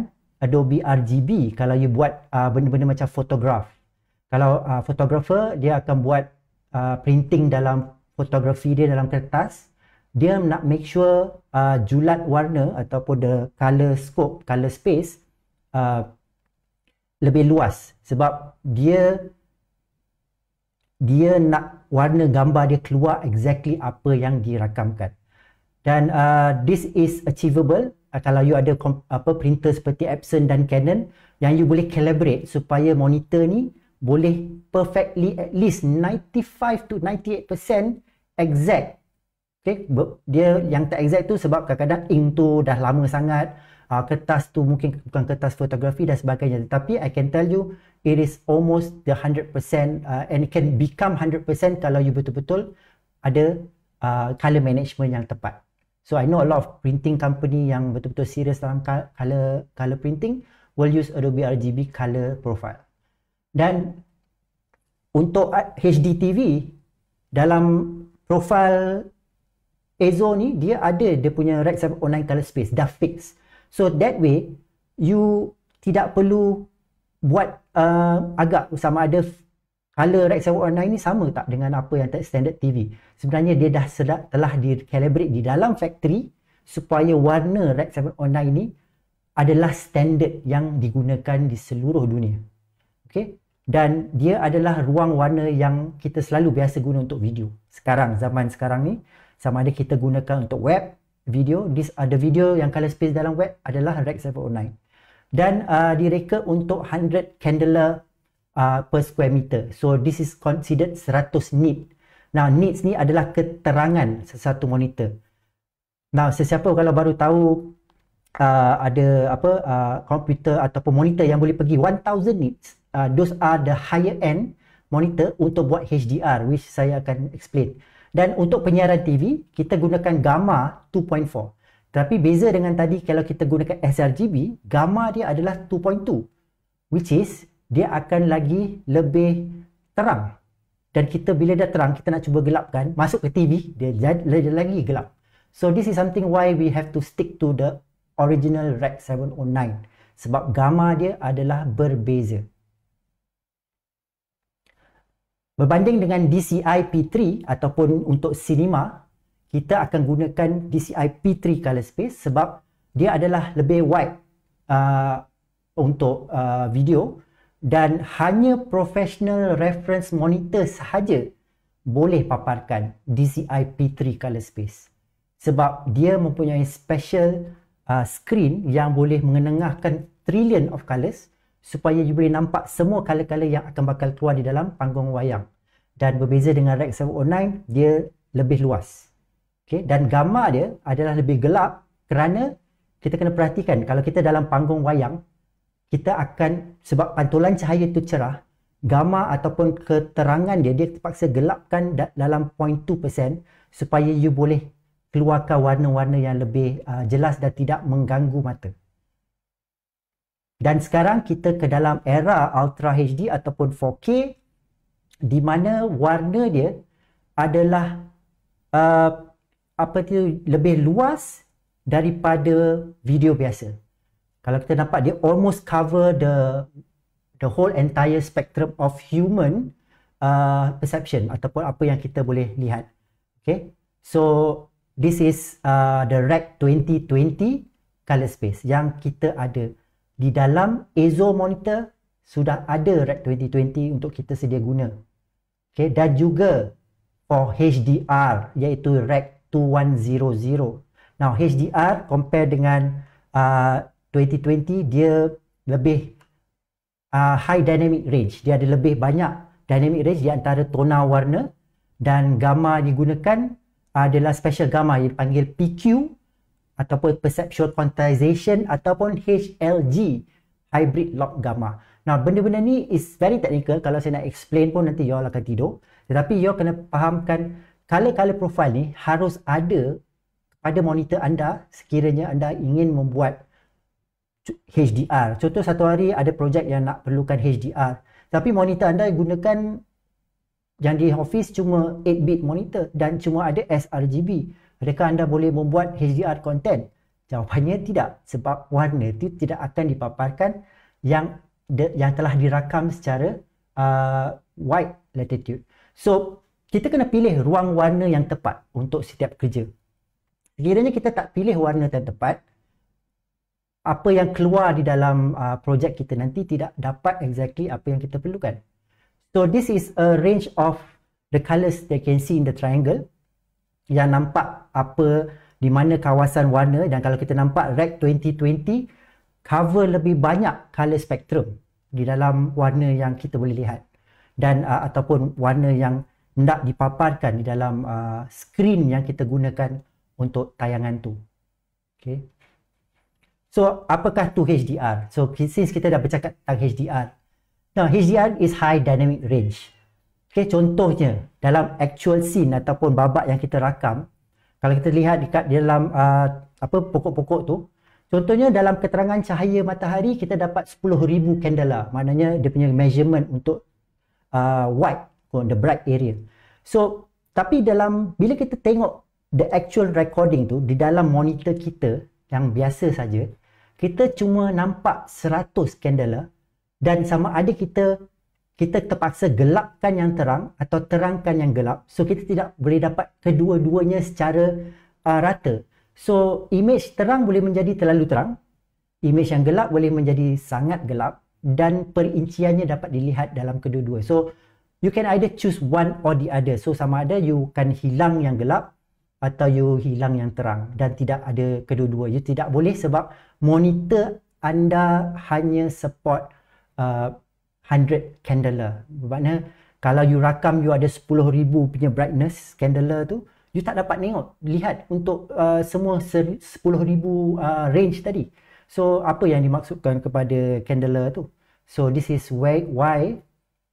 Adobe RGB kalau you buat uh, benda-benda macam fotograf, kalau uh, photographer dia akan buat uh, printing dalam fotografi dia dalam kertas dia nak make sure uh, julat warna ataupun the color scope color space uh, lebih luas sebab dia dia nak warna gambar dia keluar exactly apa yang dirakamkan. Dan uh, this is achievable uh, kalau you ada apa printer seperti Epson dan Canon yang you boleh calibrate supaya monitor ni boleh perfectly at least 95 to 98% exact. Okay, dia yang tak exact tu sebab kadang-kadang ink tu dah lama sangat uh, kertas tu mungkin bukan kertas fotografi dan sebagainya tetapi I can tell you it is almost the 100% uh, ah, and it can become 100% kalau you betul-betul ada uh, color management yang tepat so I know a lot of printing company yang betul-betul serius dalam color, color printing will use Adobe RGB color profile dan untuk HDTV dalam profile Ezo ni dia ada dia punya right side color space dah fixed So that way, you tidak perlu buat uh, agak sama ada color Rec 709 ni sama tak dengan apa yang tak standard TV. Sebenarnya dia dah sedap, telah di-calibrate di dalam factory supaya warna Rec 709 ni adalah standard yang digunakan di seluruh dunia. Okay? Dan dia adalah ruang warna yang kita selalu biasa guna untuk video. Sekarang, zaman sekarang ni, sama ada kita gunakan untuk web, video. This uh, the video yang color space dalam web adalah Rec 709. Dan uh, direka untuk 100 candela uh, per square meter. So this is considered 100 nit. Now nits ni adalah keterangan sesuatu monitor. Now sesiapa kalau baru tahu uh, ada apa uh, komputer uh, ataupun monitor yang boleh pergi 1000 nits. Uh, those are the higher end monitor untuk buat HDR which saya akan explain. Dan untuk penyiaran TV, kita gunakan gamma 2.4. Tapi beza dengan tadi kalau kita gunakan sRGB, gamma dia adalah 2.2. Which is, dia akan lagi lebih terang. Dan kita bila dah terang, kita nak cuba gelapkan, masuk ke TV, dia jadi lagi gelap. So this is something why we have to stick to the original Rec 709. Sebab gamma dia adalah berbeza. Berbanding dengan DCI P3 ataupun untuk cinema, kita akan gunakan DCI P3 color space sebab dia adalah lebih wide uh, untuk uh, video dan hanya professional reference monitor sahaja boleh paparkan DCI P3 color space sebab dia mempunyai special uh, screen yang boleh mengenengahkan trillion of colors supaya you boleh nampak semua color-color yang akan bakal keluar di dalam panggung wayang. Dan berbeza dengan Rec 709, dia lebih luas. Okay? Dan gamma dia adalah lebih gelap kerana kita kena perhatikan kalau kita dalam panggung wayang, kita akan sebab pantulan cahaya itu cerah, gamma ataupun keterangan dia, dia terpaksa gelapkan dalam 0.2% supaya you boleh keluarkan warna-warna yang lebih uh, jelas dan tidak mengganggu mata. Dan sekarang kita ke dalam era Ultra HD ataupun 4K di mana warna dia adalah uh, apa tu lebih luas daripada video biasa. Kalau kita nampak dia almost cover the the whole entire spectrum of human uh, perception ataupun apa yang kita boleh lihat. Okay. So this is uh, the Rec 2020 color space yang kita ada di dalam Azure Monitor sudah ada Rack 2020 untuk kita sedia guna. Okay, dan juga for HDR iaitu Rack 2100. Now HDR compare dengan uh, 2020 dia lebih uh, high dynamic range. Dia ada lebih banyak dynamic range di antara tona warna dan gamma digunakan adalah special gamma yang dipanggil PQ ataupun perceptual quantization ataupun HLG hybrid log gamma. Nah, benda-benda ni is very technical kalau saya nak explain pun nanti you all akan tidur. Tetapi you all kena fahamkan color-color profile ni harus ada pada monitor anda sekiranya anda ingin membuat HDR. Contoh satu hari ada projek yang nak perlukan HDR. Tapi monitor anda gunakan yang di office cuma 8-bit monitor dan cuma ada sRGB adakah anda boleh membuat HDR content? Jawapannya tidak sebab warna itu tidak akan dipaparkan yang yang telah dirakam secara uh, wide latitude. So, kita kena pilih ruang warna yang tepat untuk setiap kerja. Sekiranya kita tak pilih warna yang tepat, apa yang keluar di dalam uh, projek kita nanti tidak dapat exactly apa yang kita perlukan. So, this is a range of the colors that you can see in the triangle yang nampak apa di mana kawasan warna dan kalau kita nampak red 2020 cover lebih banyak color spectrum di dalam warna yang kita boleh lihat dan uh, ataupun warna yang hendak dipaparkan di dalam uh, skrin yang kita gunakan untuk tayangan tu. Okay. So, apakah tu HDR? So, since kita dah bercakap tentang HDR. Now, HDR is High Dynamic Range. Okay, contohnya dalam actual scene ataupun babak yang kita rakam, kalau kita lihat dekat di dalam uh, apa pokok-pokok tu, contohnya dalam keterangan cahaya matahari kita dapat 10,000 candela, maknanya dia punya measurement untuk uh, ah, white, on oh, the bright area. So, tapi dalam bila kita tengok the actual recording tu di dalam monitor kita yang biasa saja, kita cuma nampak 100 candela dan sama ada kita kita terpaksa gelapkan yang terang atau terangkan yang gelap so kita tidak boleh dapat kedua-duanya secara uh, rata so image terang boleh menjadi terlalu terang image yang gelap boleh menjadi sangat gelap dan perinciannya dapat dilihat dalam kedua-dua so you can either choose one or the other so sama ada you can hilang yang gelap atau you hilang yang terang dan tidak ada kedua-dua you tidak boleh sebab monitor anda hanya support uh, 100 candela. Bermakna kalau you rakam you ada sepuluh ribu punya brightness candela tu, you tak dapat tengok, lihat untuk uh, semua sepuluh ribu uh, range tadi. So apa yang dimaksudkan kepada candela tu? So this is why, why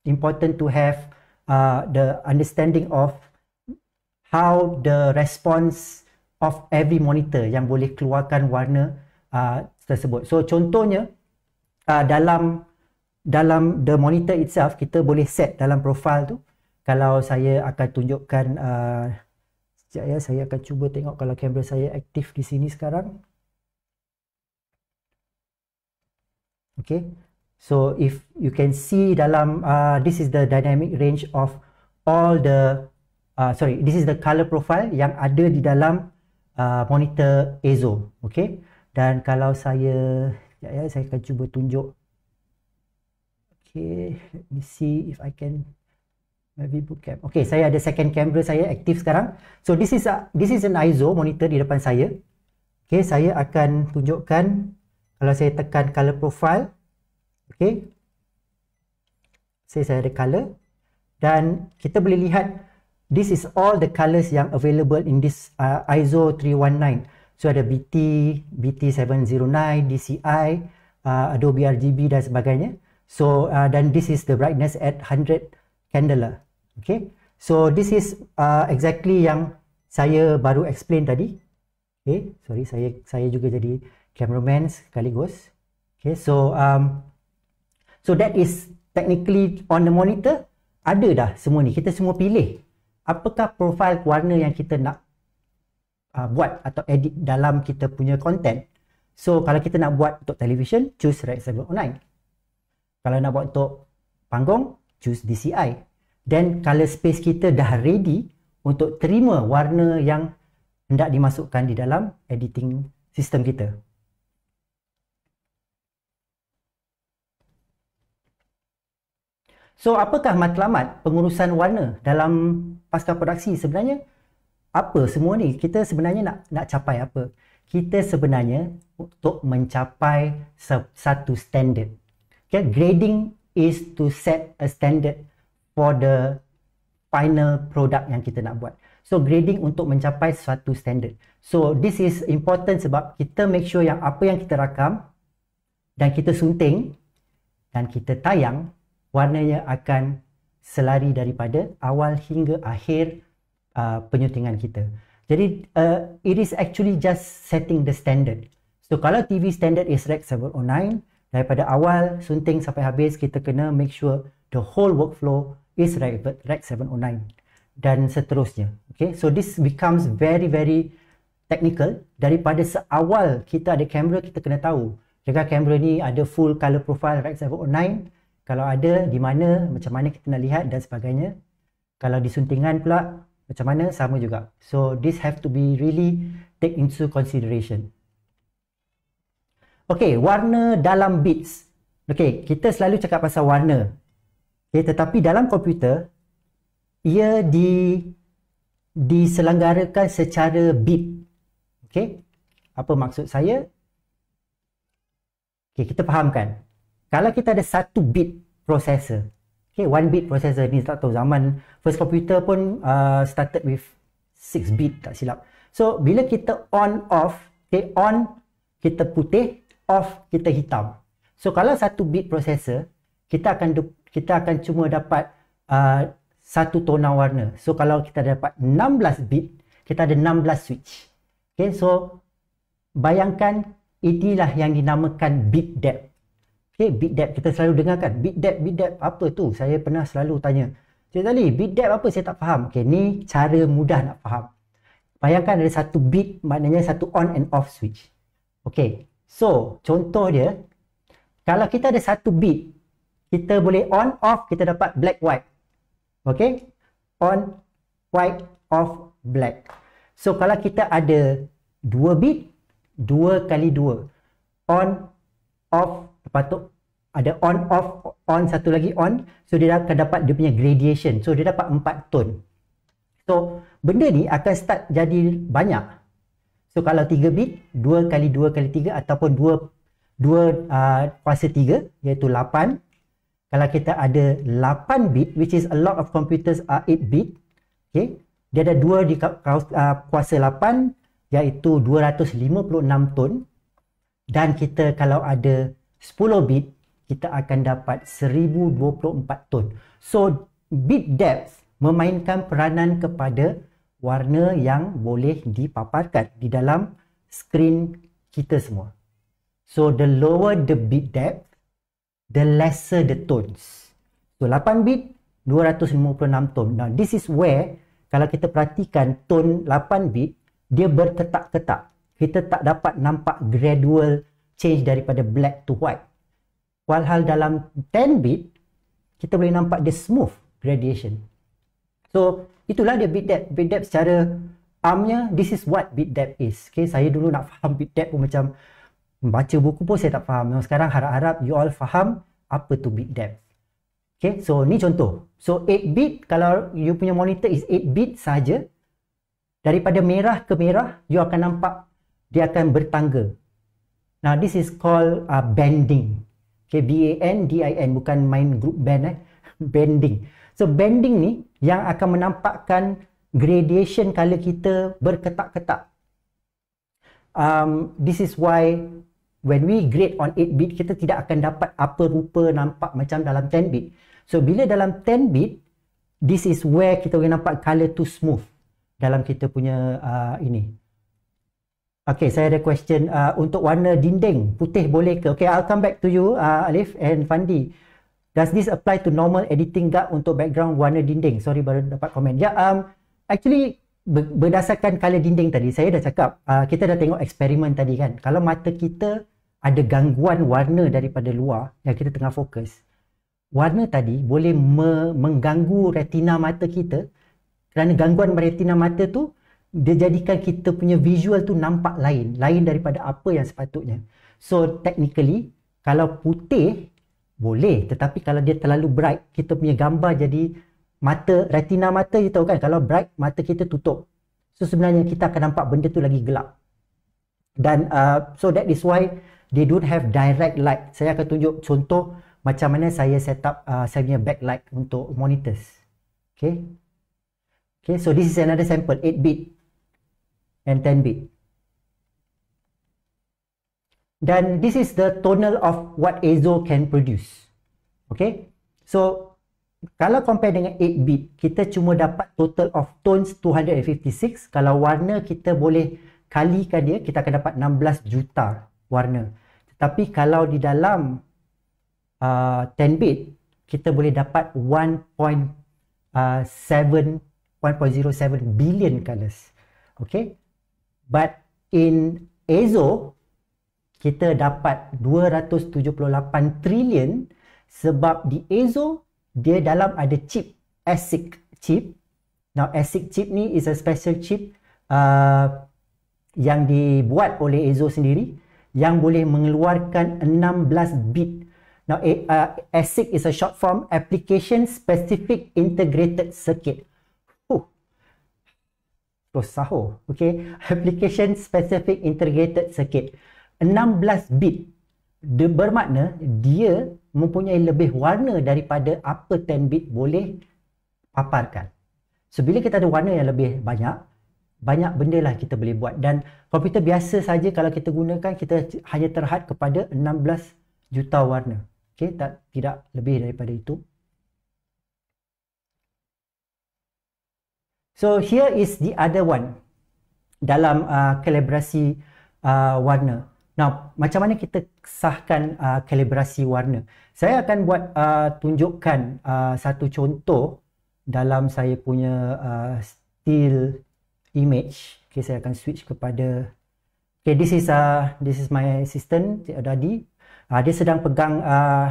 important to have uh, the understanding of how the response of every monitor yang boleh keluarkan warna uh, tersebut. So contohnya uh, dalam dalam the monitor itself kita boleh set dalam profile tu kalau saya akan tunjukkan uh, sekejap ya saya akan cuba tengok kalau kamera saya aktif di sini sekarang okay so if you can see dalam uh, this is the dynamic range of all the uh, sorry this is the color profile yang ada di dalam uh, monitor Azo okay dan kalau saya sekejap ya saya akan cuba tunjuk Okay, let me see if I can maybe book cam. Okay, saya ada second camera saya aktif sekarang. So this is a, this is an ISO monitor di depan saya. Okay, saya akan tunjukkan kalau saya tekan color profile. Okay. Say saya ada color. Dan kita boleh lihat this is all the colors yang available in this uh, ISO 319. So ada BT, BT709, DCI, uh, Adobe RGB dan sebagainya. So uh, then this is the brightness at 100 candela. Okay. So this is uh, exactly yang saya baru explain tadi. Okay. Sorry, saya saya juga jadi cameraman sekaligus. Okay. So um, so that is technically on the monitor ada dah semua ni. Kita semua pilih apakah profil warna yang kita nak uh, buat atau edit dalam kita punya content. So kalau kita nak buat untuk television, choose Red 709. Kalau nak buat untuk panggung, choose DCI. Then color space kita dah ready untuk terima warna yang hendak dimasukkan di dalam editing sistem kita. So, apakah matlamat pengurusan warna dalam pasca produksi sebenarnya? Apa semua ni? Kita sebenarnya nak nak capai apa? Kita sebenarnya untuk mencapai satu standard. Okay, grading is to set a standard for the final product yang kita nak buat. So grading untuk mencapai suatu standard. So this is important sebab kita make sure yang apa yang kita rakam dan kita sunting dan kita tayang warnanya akan selari daripada awal hingga akhir uh, penyuntingan kita. Jadi uh, it is actually just setting the standard. So kalau TV standard is Rec 709, daripada awal sunting sampai habis kita kena make sure the whole workflow is right but right 709 dan seterusnya okay so this becomes very very technical daripada seawal kita ada kamera kita kena tahu jika kamera ni ada full color profile right 709 kalau ada di mana macam mana kita nak lihat dan sebagainya kalau disuntingan pula macam mana sama juga so this have to be really take into consideration Okey, warna dalam bits. Okey, kita selalu cakap pasal warna. Okey, tetapi dalam komputer ia di diselenggarakan secara bit. Okey. Apa maksud saya? Okey, kita fahamkan. Kalau kita ada satu bit processor. Okey, one bit processor ni tak tahu zaman first computer pun uh, started with 6 bit tak silap. So, bila kita on off, okey on kita putih, off kita hitam. So kalau satu bit processor, kita akan kita akan cuma dapat uh, satu tona warna. So kalau kita dapat 16 bit, kita ada 16 switch. Okay, so bayangkan inilah yang dinamakan bit depth. Okay, bit depth kita selalu dengarkan. Bit depth, bit depth apa tu? Saya pernah selalu tanya. Cik Zali, bit depth apa? Saya tak faham. Okay, ni cara mudah nak faham. Bayangkan ada satu bit, maknanya satu on and off switch. Okay, So, contoh dia, kalau kita ada satu bit, kita boleh on, off, kita dapat black, white. Okay? On, white, off, black. So, kalau kita ada dua bit, dua kali dua. On, off, lepas tu ada on, off, on, satu lagi on. So, dia akan dapat dia punya gradation. So, dia dapat empat tone. So, benda ni akan start jadi banyak. So kalau 3 bit, 2 kali 2 kali 3 ataupun 2 2 uh, kuasa 3 iaitu 8. Kalau kita ada 8 bit which is a lot of computers are 8 bit, okey. Dia ada 2 di uh, kuasa 8 iaitu 256 ton dan kita kalau ada 10 bit kita akan dapat 1024 ton. So bit depth memainkan peranan kepada warna yang boleh dipaparkan di dalam skrin kita semua. So the lower the bit depth, the lesser the tones. So 8 bit, 256 tone. Now this is where kalau kita perhatikan tone 8 bit, dia bertetak-tetak. Kita tak dapat nampak gradual change daripada black to white. Walhal dalam 10 bit, kita boleh nampak the smooth gradation. So Itulah dia bit depth. Bit depth secara amnya this is what bit depth is. Okay, saya dulu nak faham bit depth. pun macam baca buku pun saya tak faham. sekarang harap-harap you all faham apa tu bit depth. Okay, so ni contoh. So 8 bit kalau you punya monitor is 8 bit saja daripada merah ke merah you akan nampak dia akan bertangga. Nah, this is called uh, bending. Okay, B A N D I N bukan main group band eh. bending. So bending ni yang akan menampakkan gradation color kita berketak-ketak. Um, this is why when we grade on 8 bit, kita tidak akan dapat apa rupa nampak macam dalam 10 bit. So bila dalam 10 bit, this is where kita boleh nampak color tu smooth dalam kita punya uh, ini. Okay, saya ada question uh, untuk warna dinding putih boleh ke? Okay, I'll come back to you, uh, Alif and Fandi. Does this apply to normal editing guard untuk background warna dinding? Sorry baru dapat komen. Ya, um, actually berdasarkan color dinding tadi, saya dah cakap, uh, kita dah tengok eksperimen tadi kan. Kalau mata kita ada gangguan warna daripada luar yang kita tengah fokus, warna tadi boleh me- mengganggu retina mata kita kerana gangguan retina mata tu dia jadikan kita punya visual tu nampak lain, lain daripada apa yang sepatutnya. So technically, kalau putih boleh tetapi kalau dia terlalu bright kita punya gambar jadi mata retina mata you tahu kan kalau bright mata kita tutup. So sebenarnya kita akan nampak benda tu lagi gelap. Dan uh, so that is why they don't have direct light. Saya akan tunjuk contoh macam mana saya set up uh, saya punya backlight untuk monitors. Okay. Okay, so this is another sample, 8 bit and 10 bit. Dan this is the tonal of what Azo can produce. Okay. So, kalau compare dengan 8-bit, kita cuma dapat total of tones 256. Kalau warna kita boleh kalikan dia, kita akan dapat 16 juta warna. Tetapi kalau di dalam uh, 10-bit, kita boleh dapat 1.7 uh, billion colors. Okay. But in Azo, kita dapat 278 trilion sebab di Ezo dia dalam ada chip ASIC chip. Now ASIC chip ni is a special chip uh, yang dibuat oleh Ezo sendiri yang boleh mengeluarkan 16 bit. Now uh, ASIC is a short form application specific integrated circuit. Huh. Oh. Sahur. Okay. Application specific integrated circuit. 16 bit dia bermakna dia mempunyai lebih warna daripada apa 10 bit boleh paparkan so bila kita ada warna yang lebih banyak banyak benda lah kita boleh buat dan komputer biasa saja kalau kita gunakan kita hanya terhad kepada 16 juta warna okay, tak, tidak lebih daripada itu So here is the other one dalam uh, kalibrasi uh, warna. Now, macam mana kita sahkan uh, kalibrasi warna? Saya akan buat uh, tunjukkan uh, satu contoh dalam saya punya uh, still image. Okay, saya akan switch kepada Okay, this is uh, this is my assistant, Cik Dadi. Uh, dia sedang pegang uh,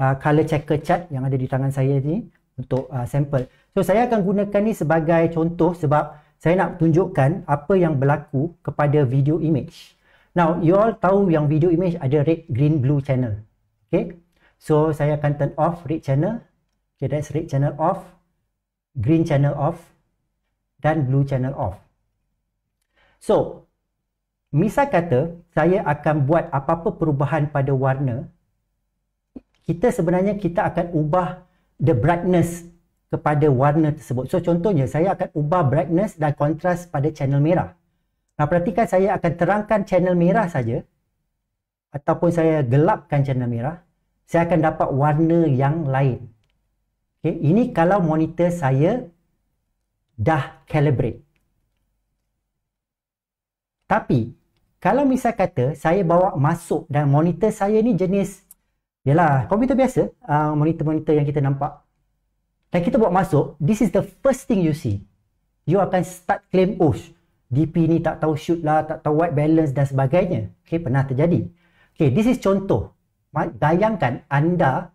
uh, color checker chart yang ada di tangan saya ni untuk uh, sampel. So, saya akan gunakan ni sebagai contoh sebab saya nak tunjukkan apa yang berlaku kepada video image. Now, you all tahu yang video image ada red, green, blue channel. Okay. So, saya akan turn off red channel. Okay, that's red channel off. Green channel off. Dan blue channel off. So, misal kata saya akan buat apa-apa perubahan pada warna. Kita sebenarnya kita akan ubah the brightness kepada warna tersebut. So, contohnya saya akan ubah brightness dan contrast pada channel merah. Nah, perhatikan saya akan terangkan channel merah hmm. saja ataupun saya gelapkan channel merah, saya akan dapat warna yang lain. Okay ini kalau monitor saya dah calibrate. Tapi kalau misal kata saya bawa masuk dan monitor saya ni jenis ialah komputer biasa, ah, monitor-monitor uh, yang kita nampak. Dan kita bawa masuk, this is the first thing you see. You akan start claim, oh, DP ni tak tahu shoot lah, tak tahu white balance dan sebagainya. Okay, pernah terjadi. Okay, this is contoh. Bayangkan anda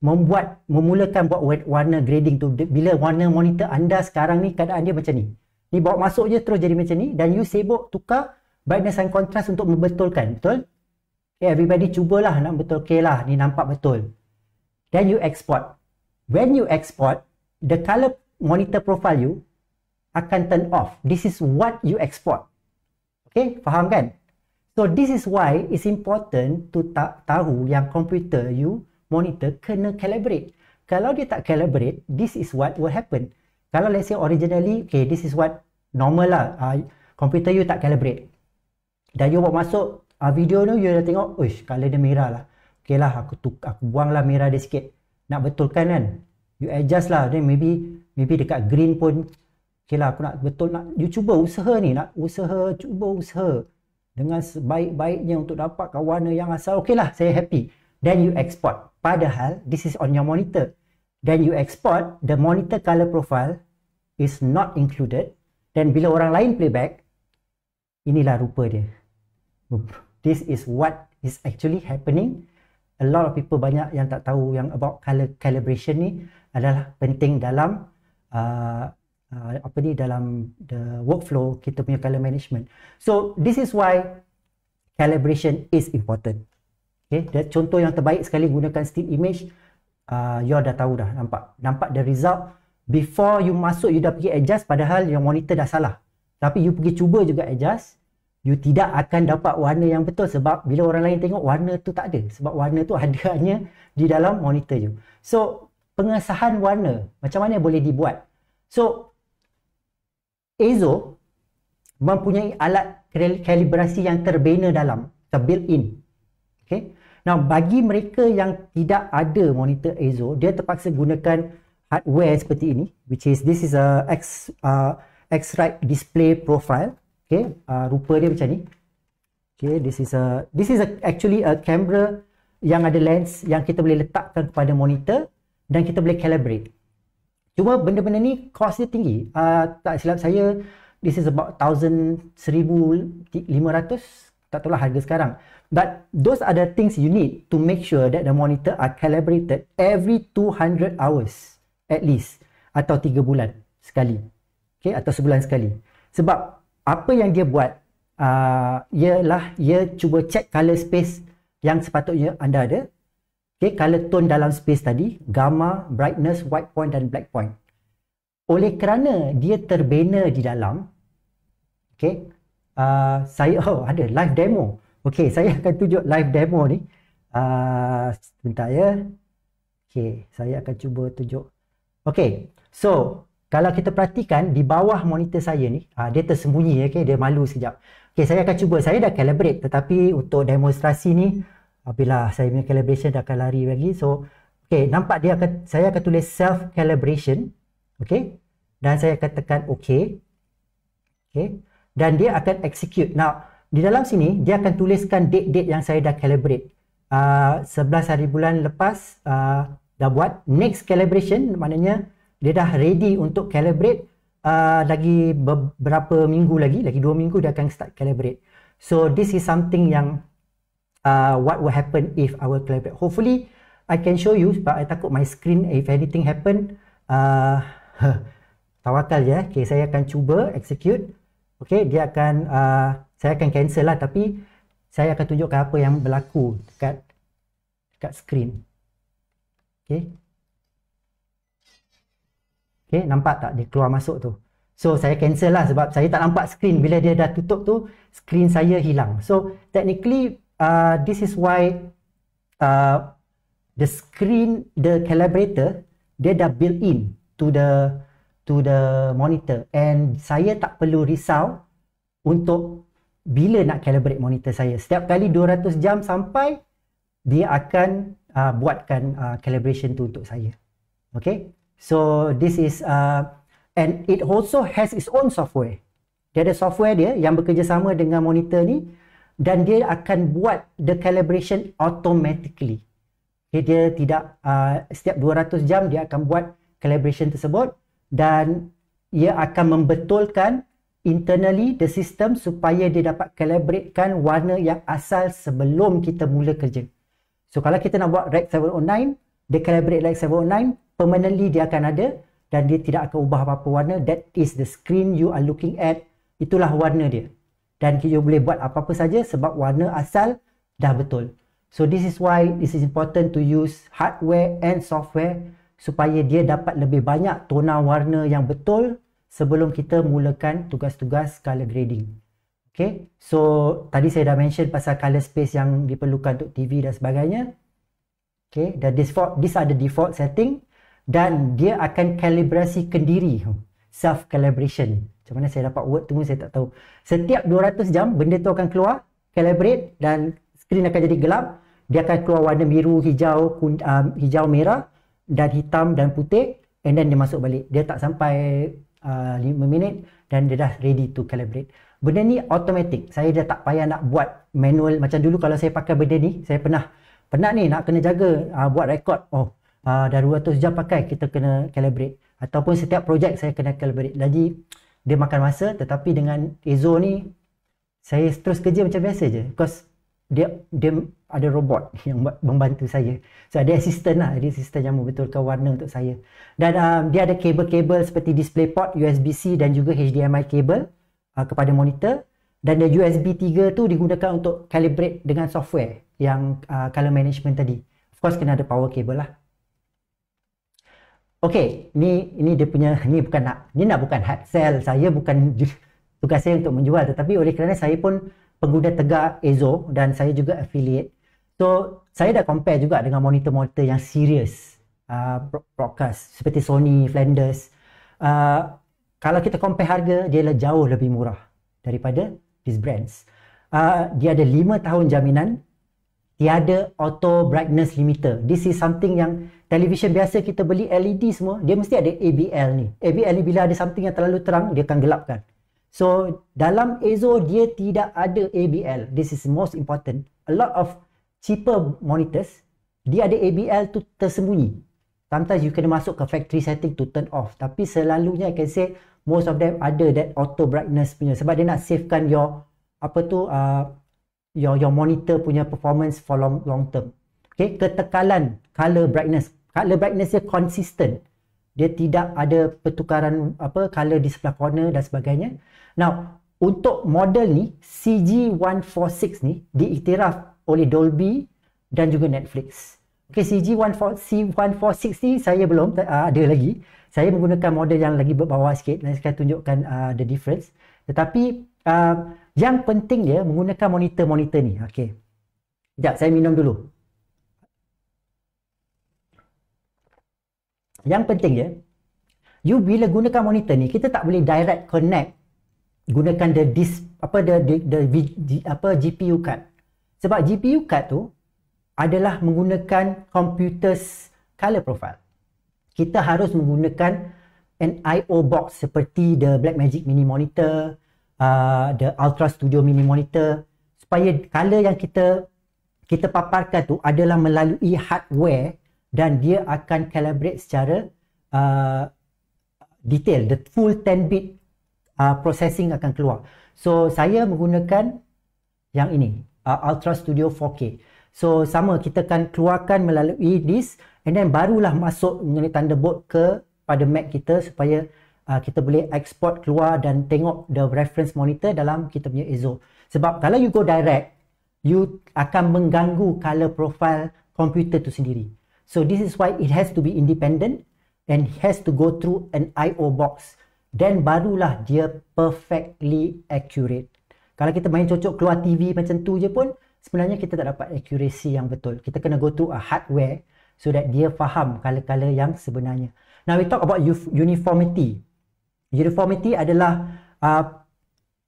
membuat, memulakan buat warna grading tu. Bila warna monitor anda sekarang ni keadaan dia macam ni. Ni bawa masuk je terus jadi macam ni. Dan you sibuk tukar brightness and contrast untuk membetulkan. Betul? Okay, everybody cubalah nak betul. Okay lah, ni nampak betul. Then you export. When you export, the color monitor profile you akan turn off. This is what you export. Okay, faham kan? So this is why it's important to ta- tahu yang komputer you monitor kena calibrate. Kalau dia tak calibrate, this is what will happen. Kalau let's say originally, okay, this is what normal lah. Uh, ah, komputer you tak calibrate. Dan you buat masuk uh, video tu, you dah tengok, uish, colour dia merah lah. Okay lah, aku, tu, aku buang lah merah dia sikit. Nak betulkan kan? You adjust lah. Then maybe, maybe dekat green pun okay lah aku nak betul nak you cuba usaha ni nak usaha cuba usaha dengan sebaik-baiknya untuk dapat warna yang asal Okey lah saya happy then you export padahal this is on your monitor then you export the monitor color profile is not included then bila orang lain playback inilah rupa dia this is what is actually happening a lot of people banyak yang tak tahu yang about color calibration ni adalah penting dalam uh, uh, apa ni dalam the workflow kita punya color management. So this is why calibration is important. Okay, the contoh yang terbaik sekali gunakan still image. Uh, you dah tahu dah nampak nampak the result before you masuk you dah pergi adjust padahal yang monitor dah salah tapi you pergi cuba juga adjust you tidak akan dapat warna yang betul sebab bila orang lain tengok warna tu tak ada sebab warna tu ada hanya di dalam monitor you so pengesahan warna macam mana boleh dibuat so Ezo mempunyai alat kalibrasi yang terbina dalam atau built in. Okay. Now bagi mereka yang tidak ada monitor Ezo, dia terpaksa gunakan hardware seperti ini which is this is a X uh, X-Rite display profile. Okay. Uh, rupa dia macam ni. Okay, this is a this is a, actually a camera yang ada lens yang kita boleh letakkan kepada monitor dan kita boleh calibrate. Cuma benda-benda ni cost dia tinggi. Uh, tak silap saya, this is about 1,500. Tak tahu lah harga sekarang. But those are the things you need to make sure that the monitor are calibrated every 200 hours at least. Atau 3 bulan sekali. Okay, atau sebulan sekali. Sebab apa yang dia buat, uh, ialah dia cuba check color space yang sepatutnya anda ada Okay, color tone dalam space tadi, gamma, brightness, white point dan black point. Oleh kerana dia terbina di dalam, okay, uh, saya, oh ada live demo. Okay, saya akan tunjuk live demo ni. Uh, sebentar ya. Okay, saya akan cuba tunjuk. Okay, so kalau kita perhatikan di bawah monitor saya ni, uh, dia tersembunyi, okay, dia malu sekejap. Okay, saya akan cuba, saya dah calibrate tetapi untuk demonstrasi ni, hmm apabila saya punya calibration dah akan lari lagi so okey nampak dia akan saya akan tulis self calibration okey dan saya akan tekan okey okey dan dia akan execute now di dalam sini dia akan tuliskan date-date yang saya dah calibrate uh, ah, 11 hari bulan lepas uh, dah buat next calibration maknanya dia dah ready untuk calibrate Uh, lagi beberapa minggu lagi, lagi dua minggu dia akan start calibrate. So this is something yang Uh, what will happen if I will play back? Hopefully, I can show you but I takut my screen if anything happen. Uh, tawakal je. Eh. Okay, saya akan cuba execute. Okay, dia akan, uh, saya akan cancel lah tapi saya akan tunjukkan apa yang berlaku dekat, dekat screen. Okay. Okay, nampak tak dia keluar masuk tu? So, saya cancel lah sebab saya tak nampak screen. Bila dia dah tutup tu, screen saya hilang. So, technically, uh, this is why uh, the screen the calibrator, dia dah built in to the to the monitor and saya tak perlu risau untuk bila nak calibrate monitor saya setiap kali 200 jam sampai dia akan uh, buatkan uh, calibration tu untuk saya okay so this is uh, and it also has its own software dia ada software dia yang bekerjasama dengan monitor ni dan dia akan buat the calibration automatically. Okay, dia tidak uh, setiap 200 jam dia akan buat calibration tersebut dan ia akan membetulkan internally the system supaya dia dapat calibratekan warna yang asal sebelum kita mula kerja. So kalau kita nak buat Rec 709, dia calibrate Rec 709, permanently dia akan ada dan dia tidak akan ubah apa-apa warna. That is the screen you are looking at. Itulah warna dia dan you boleh buat apa-apa saja sebab warna asal dah betul. So this is why this is important to use hardware and software supaya dia dapat lebih banyak tona warna yang betul sebelum kita mulakan tugas-tugas color grading. Okay, so tadi saya dah mention pasal color space yang diperlukan untuk TV dan sebagainya. Okay, dan default, this are the default setting dan dia akan kalibrasi kendiri, self-calibration. Macam mana saya dapat word tu pun saya tak tahu. Setiap 200 jam benda tu akan keluar, calibrate dan screen akan jadi gelap. Dia akan keluar warna biru, hijau, kun, um, hijau merah dan hitam dan putih and then dia masuk balik. Dia tak sampai uh, 5 minit dan dia dah ready to calibrate. Benda ni automatic. Saya dah tak payah nak buat manual. Macam dulu kalau saya pakai benda ni, saya pernah pernah ni nak kena jaga uh, buat record. Oh, Uh, dah 200 jam pakai kita kena calibrate ataupun setiap projek saya kena calibrate jadi dia makan masa tetapi dengan Ezo ni saya terus kerja macam biasa je because dia dia ada robot yang membantu saya. So ada assistant lah, ada assistant yang membetulkan warna untuk saya. Dan um, dia ada kabel-kabel seperti display port, USB-C dan juga HDMI kabel uh, kepada monitor. Dan dia USB 3 tu digunakan untuk calibrate dengan software yang uh, color management tadi. Of course kena ada power kabel lah. Okay, ni ini dia punya ni bukan nak ni nak bukan hard sell. Saya bukan tugas saya untuk menjual tetapi oleh kerana saya pun pengguna tegak Ezo dan saya juga affiliate. So, saya dah compare juga dengan monitor-monitor yang serius uh, broadcast seperti Sony, Flanders. Uh, kalau kita compare harga, dia lah jauh lebih murah daripada these brands. Uh, dia ada 5 tahun jaminan. Tiada auto brightness limiter. This is something yang Televisyen biasa kita beli LED semua, dia mesti ada ABL ni. ABL ni bila ada something yang terlalu terang, dia akan gelapkan. So, dalam Ezo dia tidak ada ABL. This is most important. A lot of cheaper monitors, dia ada ABL tu tersembunyi. Sometimes you can masuk ke factory setting to turn off. Tapi selalunya I can say most of them ada that auto brightness punya. Sebab dia nak savekan your apa tu uh, your your monitor punya performance for long long term. Okay, ketekalan color brightness color brightness dia consistent. Dia tidak ada pertukaran apa color di sebelah corner dan sebagainya. Now, untuk model ni CG146 ni diiktiraf oleh Dolby dan juga Netflix. Okay, CG146 ni saya belum uh, ada lagi. Saya menggunakan model yang lagi berbawah sikit Nanti saya tunjukkan uh, the difference. Tetapi uh, yang penting dia menggunakan monitor-monitor ni. Okay. Sekejap, saya minum dulu. Yang penting ya, you bila gunakan monitor ni kita tak boleh direct connect gunakan the dis, apa the the, the, the apa GPU card. Sebab GPU card tu adalah menggunakan computer's color profile. Kita harus menggunakan an IO box seperti the Blackmagic mini monitor, uh, the Ultra Studio mini monitor supaya color yang kita kita paparkan tu adalah melalui hardware dan dia akan calibrate secara uh, detail the full 10 bit uh, processing akan keluar so saya menggunakan yang ini uh, ultra studio 4k so sama kita akan keluarkan melalui this, and then barulah masuk mengenai thunderbolt ke pada mac kita supaya uh, kita boleh export keluar dan tengok the reference monitor dalam kita punya ezo sebab kalau you go direct you akan mengganggu color profile komputer tu sendiri So this is why it has to be independent and it has to go through an I.O. box. Then barulah dia perfectly accurate. Kalau kita main cocok keluar TV macam tu je pun, sebenarnya kita tak dapat accuracy yang betul. Kita kena go through a hardware so that dia faham kala-kala yang sebenarnya. Now we talk about uniformity. Uniformity adalah uh,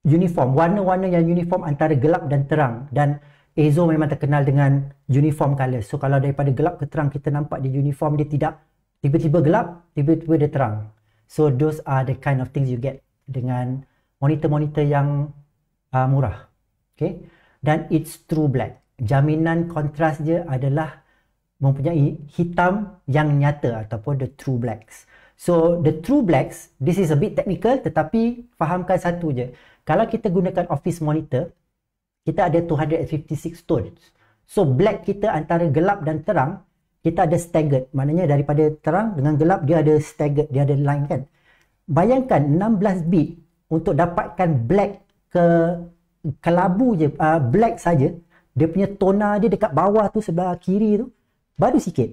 uniform. Warna-warna yang uniform antara gelap dan terang. Dan Ezo memang terkenal dengan uniform colour. So kalau daripada gelap ke terang kita nampak dia uniform dia tidak tiba-tiba gelap, tiba-tiba dia terang. So those are the kind of things you get dengan monitor-monitor yang uh, murah. Okay. Dan it's true black. Jaminan kontras dia adalah mempunyai hitam yang nyata ataupun the true blacks. So the true blacks, this is a bit technical tetapi fahamkan satu je. Kalau kita gunakan office monitor, kita ada 256 tones. So black kita antara gelap dan terang, kita ada staggered. Maknanya daripada terang dengan gelap dia ada staggered, dia ada line kan. Bayangkan 16 bit untuk dapatkan black ke kelabu je, uh, black saja, dia punya tona dia dekat bawah tu sebelah kiri tu baru sikit.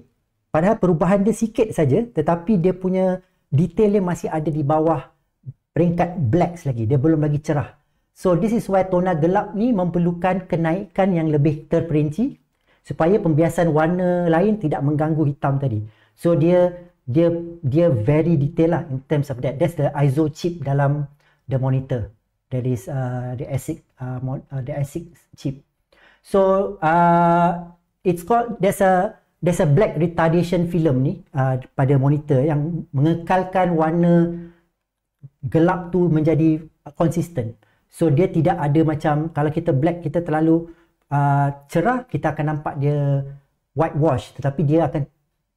Padahal perubahan dia sikit saja tetapi dia punya detail dia masih ada di bawah peringkat blacks lagi. Dia belum lagi cerah. So this is why tona gelap ni memerlukan kenaikan yang lebih terperinci supaya pembiasan warna lain tidak mengganggu hitam tadi. So dia dia dia very detail lah in terms of that. That's the ISO chip dalam the monitor. That is uh, the ASIC uh, uh, the ASIC chip. So uh, it's called there's a there's a black retardation film ni uh, pada monitor yang mengekalkan warna gelap tu menjadi uh, consistent. So dia tidak ada macam kalau kita black kita terlalu uh, cerah kita akan nampak dia white wash tetapi dia akan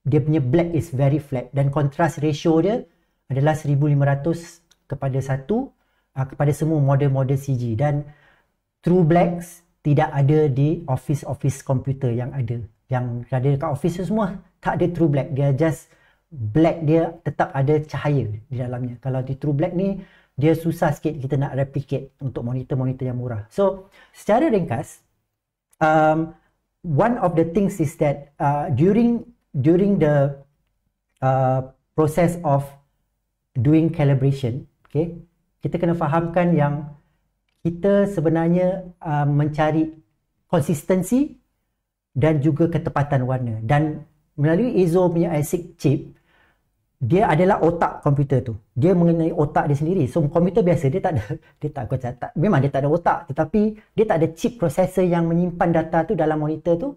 dia punya black is very flat dan contrast ratio dia adalah 1500 kepada 1 uh, kepada semua model-model CG dan true blacks tidak ada di office-office komputer yang ada yang ada dekat office tu semua tak ada true black dia just black dia tetap ada cahaya di dalamnya kalau di true black ni dia susah sikit kita nak replicate untuk monitor-monitor yang murah. So, secara ringkas, um, one of the things is that uh, during during the uh, process of doing calibration, okay, kita kena fahamkan yang kita sebenarnya uh, mencari konsistensi dan juga ketepatan warna. Dan melalui ISO punya ASIC chip, dia adalah otak komputer tu. Dia mengenai otak dia sendiri. So komputer biasa dia tak ada dia tak kau catat. Memang dia tak ada otak tetapi dia tak ada chip processor yang menyimpan data tu dalam monitor tu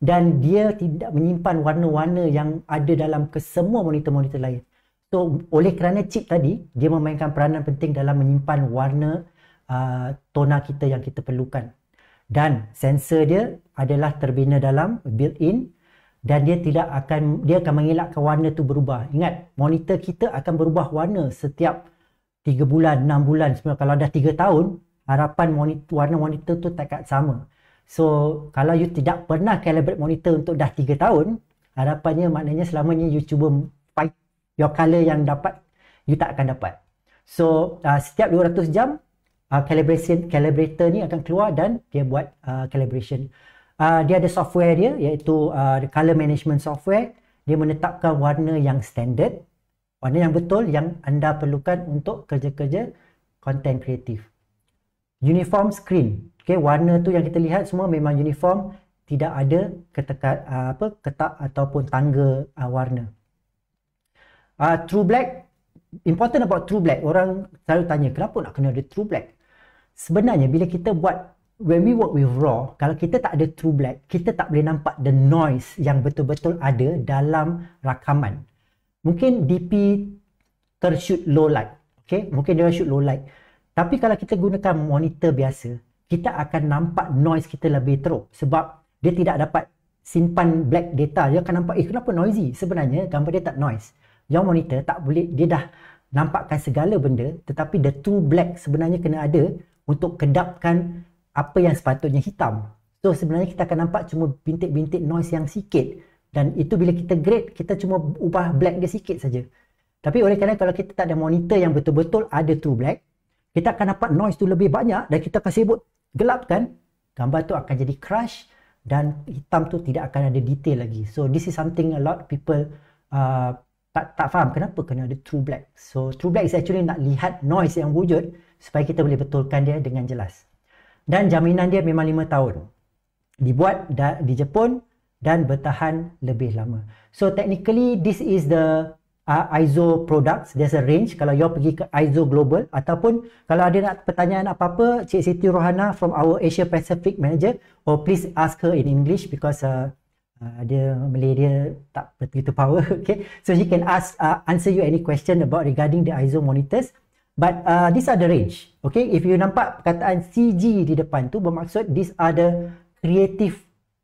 dan dia tidak menyimpan warna-warna yang ada dalam kesemua monitor-monitor lain. So oleh kerana chip tadi dia memainkan peranan penting dalam menyimpan warna uh, tona kita yang kita perlukan. Dan sensor dia adalah terbina dalam built-in dan dia tidak akan dia akan mengelakkan warna tu berubah. Ingat, monitor kita akan berubah warna setiap 3 bulan, 6 bulan. Sebenarnya kalau dah 3 tahun, harapan monitor, warna monitor tu tak takkan sama. So, kalau you tidak pernah calibrate monitor untuk dah 3 tahun, harapannya maknanya selama ni you cuba fight your color yang dapat, you tak akan dapat. So, uh, setiap 200 jam, uh, calibration calibrator ni akan keluar dan dia buat uh, calibration uh, dia ada software dia iaitu uh, color management software dia menetapkan warna yang standard warna yang betul yang anda perlukan untuk kerja-kerja content kreatif. uniform screen okay, warna tu yang kita lihat semua memang uniform tidak ada ketak uh, ah, apa ketak ataupun tangga uh, warna uh, true black important about true black orang selalu tanya kenapa nak kena ada true black sebenarnya bila kita buat when we work with raw kalau kita tak ada true black kita tak boleh nampak the noise yang betul-betul ada dalam rakaman mungkin dp tershoot low light okay mungkin dia shoot low light tapi kalau kita gunakan monitor biasa kita akan nampak noise kita lebih teruk sebab dia tidak dapat simpan black data dia akan nampak eh kenapa noisy sebenarnya gambar dia tak noise yang monitor tak boleh dia dah nampakkan segala benda tetapi the true black sebenarnya kena ada untuk kedapkan apa yang sepatutnya hitam. So sebenarnya kita akan nampak cuma bintik-bintik noise yang sikit dan itu bila kita grade kita cuma ubah black dia sikit saja. Tapi oleh kerana kalau kita tak ada monitor yang betul-betul ada true black, kita akan dapat noise tu lebih banyak dan kita akan gelap kan gambar tu akan jadi crush dan hitam tu tidak akan ada detail lagi. So this is something a lot people uh, tak tak faham kenapa kena ada true black. So true black is actually nak lihat noise yang wujud supaya kita boleh betulkan dia dengan jelas dan jaminan dia memang lima tahun dibuat di Jepun dan bertahan lebih lama so technically this is the uh, ISO products there's a range kalau you pergi ke ISO global ataupun kalau ada nak pertanyaan apa-apa Cik Siti Rohana from our Asia Pacific manager or oh, please ask her in English because uh, Uh, dia Malay dia tak begitu power okay so he can ask uh, answer you any question about regarding the ISO monitors But uh, these are the range. Okay, if you nampak perkataan CG di depan tu bermaksud these are the creative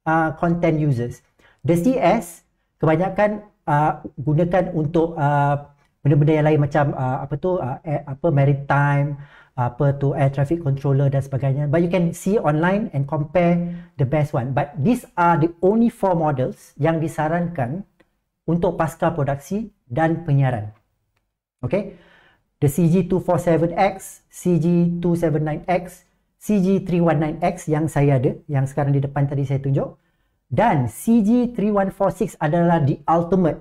uh, content users. The CS kebanyakan uh, gunakan untuk uh, benda-benda yang lain macam uh, apa tu, uh, air, apa maritime, apa tu air traffic controller dan sebagainya. But you can see online and compare the best one. But these are the only four models yang disarankan untuk pasca produksi dan penyiaran. Okay the CG247X, CG279X, CG319X yang saya ada yang sekarang di depan tadi saya tunjuk dan CG3146 adalah the ultimate.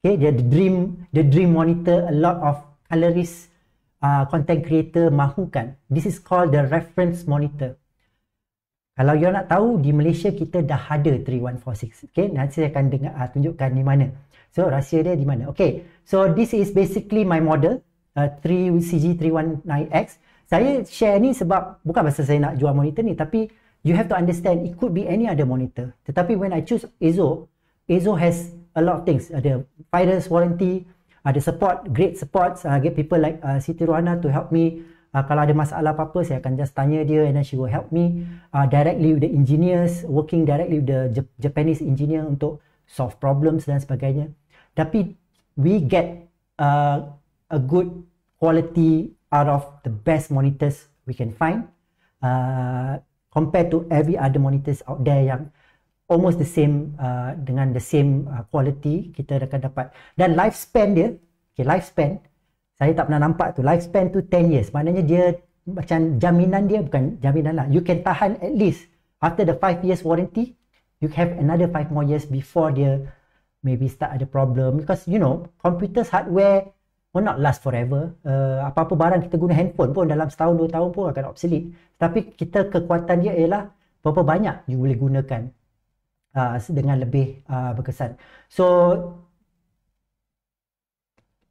Okay, dia the dream the dream monitor a lot of calories uh, content creator mahukan. This is called the reference monitor. Kalau you nak tahu di Malaysia kita dah ada 3146. Okay, nanti saya akan dengar, uh, tunjukkan di mana. So rahsia dia di mana. Okay, so this is basically my model. 3CG319X. Uh, saya share ni sebab bukan pasal saya nak jual monitor ni tapi you have to understand it could be any other monitor. Tetapi when I choose Azo, Azo has a lot of things. Ada virus warranty, ada support, great support. I uh, get people like uh, Siti Ruhana to help me. Uh, kalau ada masalah apa-apa, saya akan just tanya dia and then she will help me. Uh, directly with the engineers, working directly with the Japanese engineer untuk solve problems dan sebagainya. Tapi we get uh, a good quality out of the best monitors we can find uh, compared to every other monitors out there yang almost the same uh, dengan the same uh, quality kita akan dapat dan lifespan dia okay, lifespan saya tak pernah nampak tu lifespan tu 10 years maknanya dia macam jaminan dia bukan jaminan lah you can tahan at least after the 5 years warranty you have another 5 more years before dia maybe start ada problem because you know computers hardware will not last forever. Uh, apa-apa barang kita guna handphone pun dalam setahun dua tahun pun akan obsolete. Tapi kita kekuatan dia ialah berapa banyak you boleh gunakan uh, dengan lebih uh, berkesan. So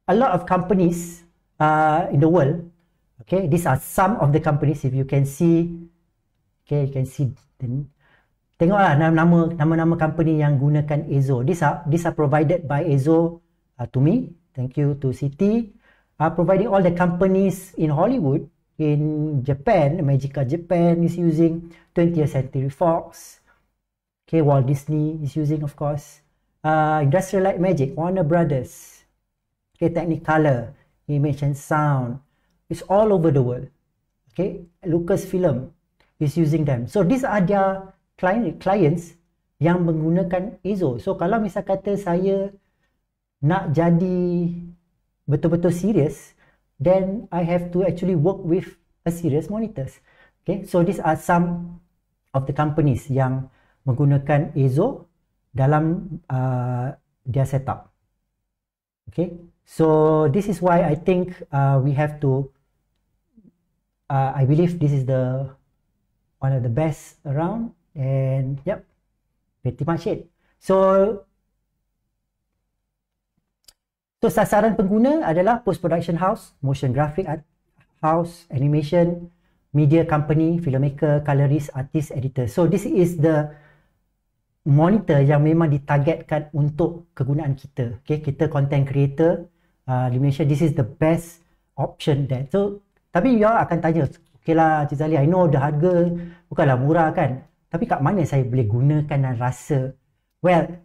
a lot of companies uh, in the world, okay, these are some of the companies if you can see, okay, you can see then. Tengoklah nama-nama nama-nama company yang gunakan Ezo. These are these are provided by Ezo uh, to me thank you to City, uh, providing all the companies in Hollywood, in Japan, Magica Japan is using 20th Century Fox, okay, Walt Disney is using, of course, uh, Industrial Light Magic, Warner Brothers, okay, Technicolor, Image and Sound, it's all over the world, okay, Lucasfilm is using them. So these are their client, clients yang menggunakan ISO. So kalau misal kata saya nak jadi betul-betul serius, then I have to actually work with a serious monitors. Okay, so these are some of the companies yang menggunakan Azo dalam uh, their setup. Okay, so this is why I think uh, we have to. Uh, I believe this is the one of the best around, and yep, pretty much it. So So sasaran pengguna adalah post production house, motion graphic house, animation, media company, filmmaker, colorist, artist, editor. So this is the monitor yang memang ditargetkan untuk kegunaan kita. Okay, kita content creator, uh, animation, this is the best option that. So, tapi you akan tanya, okay lah Cik Zali, I know the harga bukanlah murah kan. Tapi kat mana saya boleh gunakan dan rasa? Well,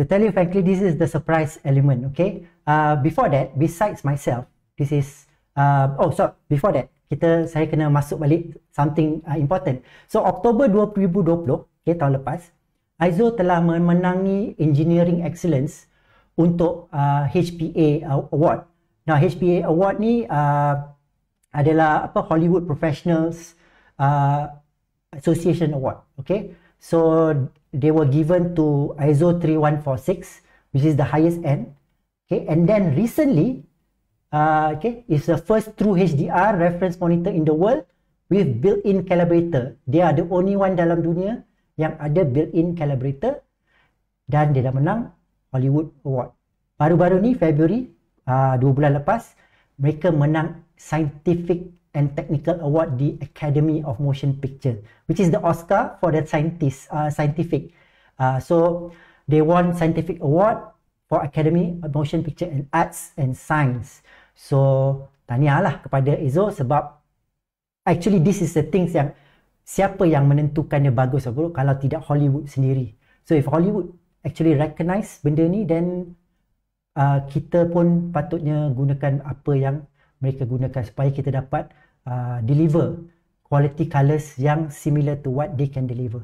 to tell you frankly, this is the surprise element, okay? Uh, before that, besides myself, this is, uh, oh, so before that, kita saya kena masuk balik something uh, important. So, Oktober 2020, okay, tahun lepas, Aizo telah memenangi Engineering Excellence untuk uh, HPA uh, Award. Now, HPA Award ni uh, adalah apa Hollywood Professionals uh, Association Award, okay? So they were given to ISO 3146, which is the highest end. Okay, and then recently, uh, okay, it's the first true HDR reference monitor in the world with built-in calibrator. They are the only one dalam dunia yang ada built-in calibrator dan dia dah menang Hollywood Award. Baru-baru ni, February, uh, dua bulan lepas, mereka menang Scientific and Technical Award di Academy of Motion Picture which is the Oscar for that scientist uh, scientific uh, so they won scientific award for Academy of Motion Picture and Arts and Science so tanya lah kepada Ezo sebab actually this is the things yang siapa yang menentukan dia bagus atau buruk kalau tidak Hollywood sendiri so if Hollywood actually recognize benda ni then uh, kita pun patutnya gunakan apa yang mereka gunakan supaya kita dapat uh, deliver quality colors yang similar to what they can deliver.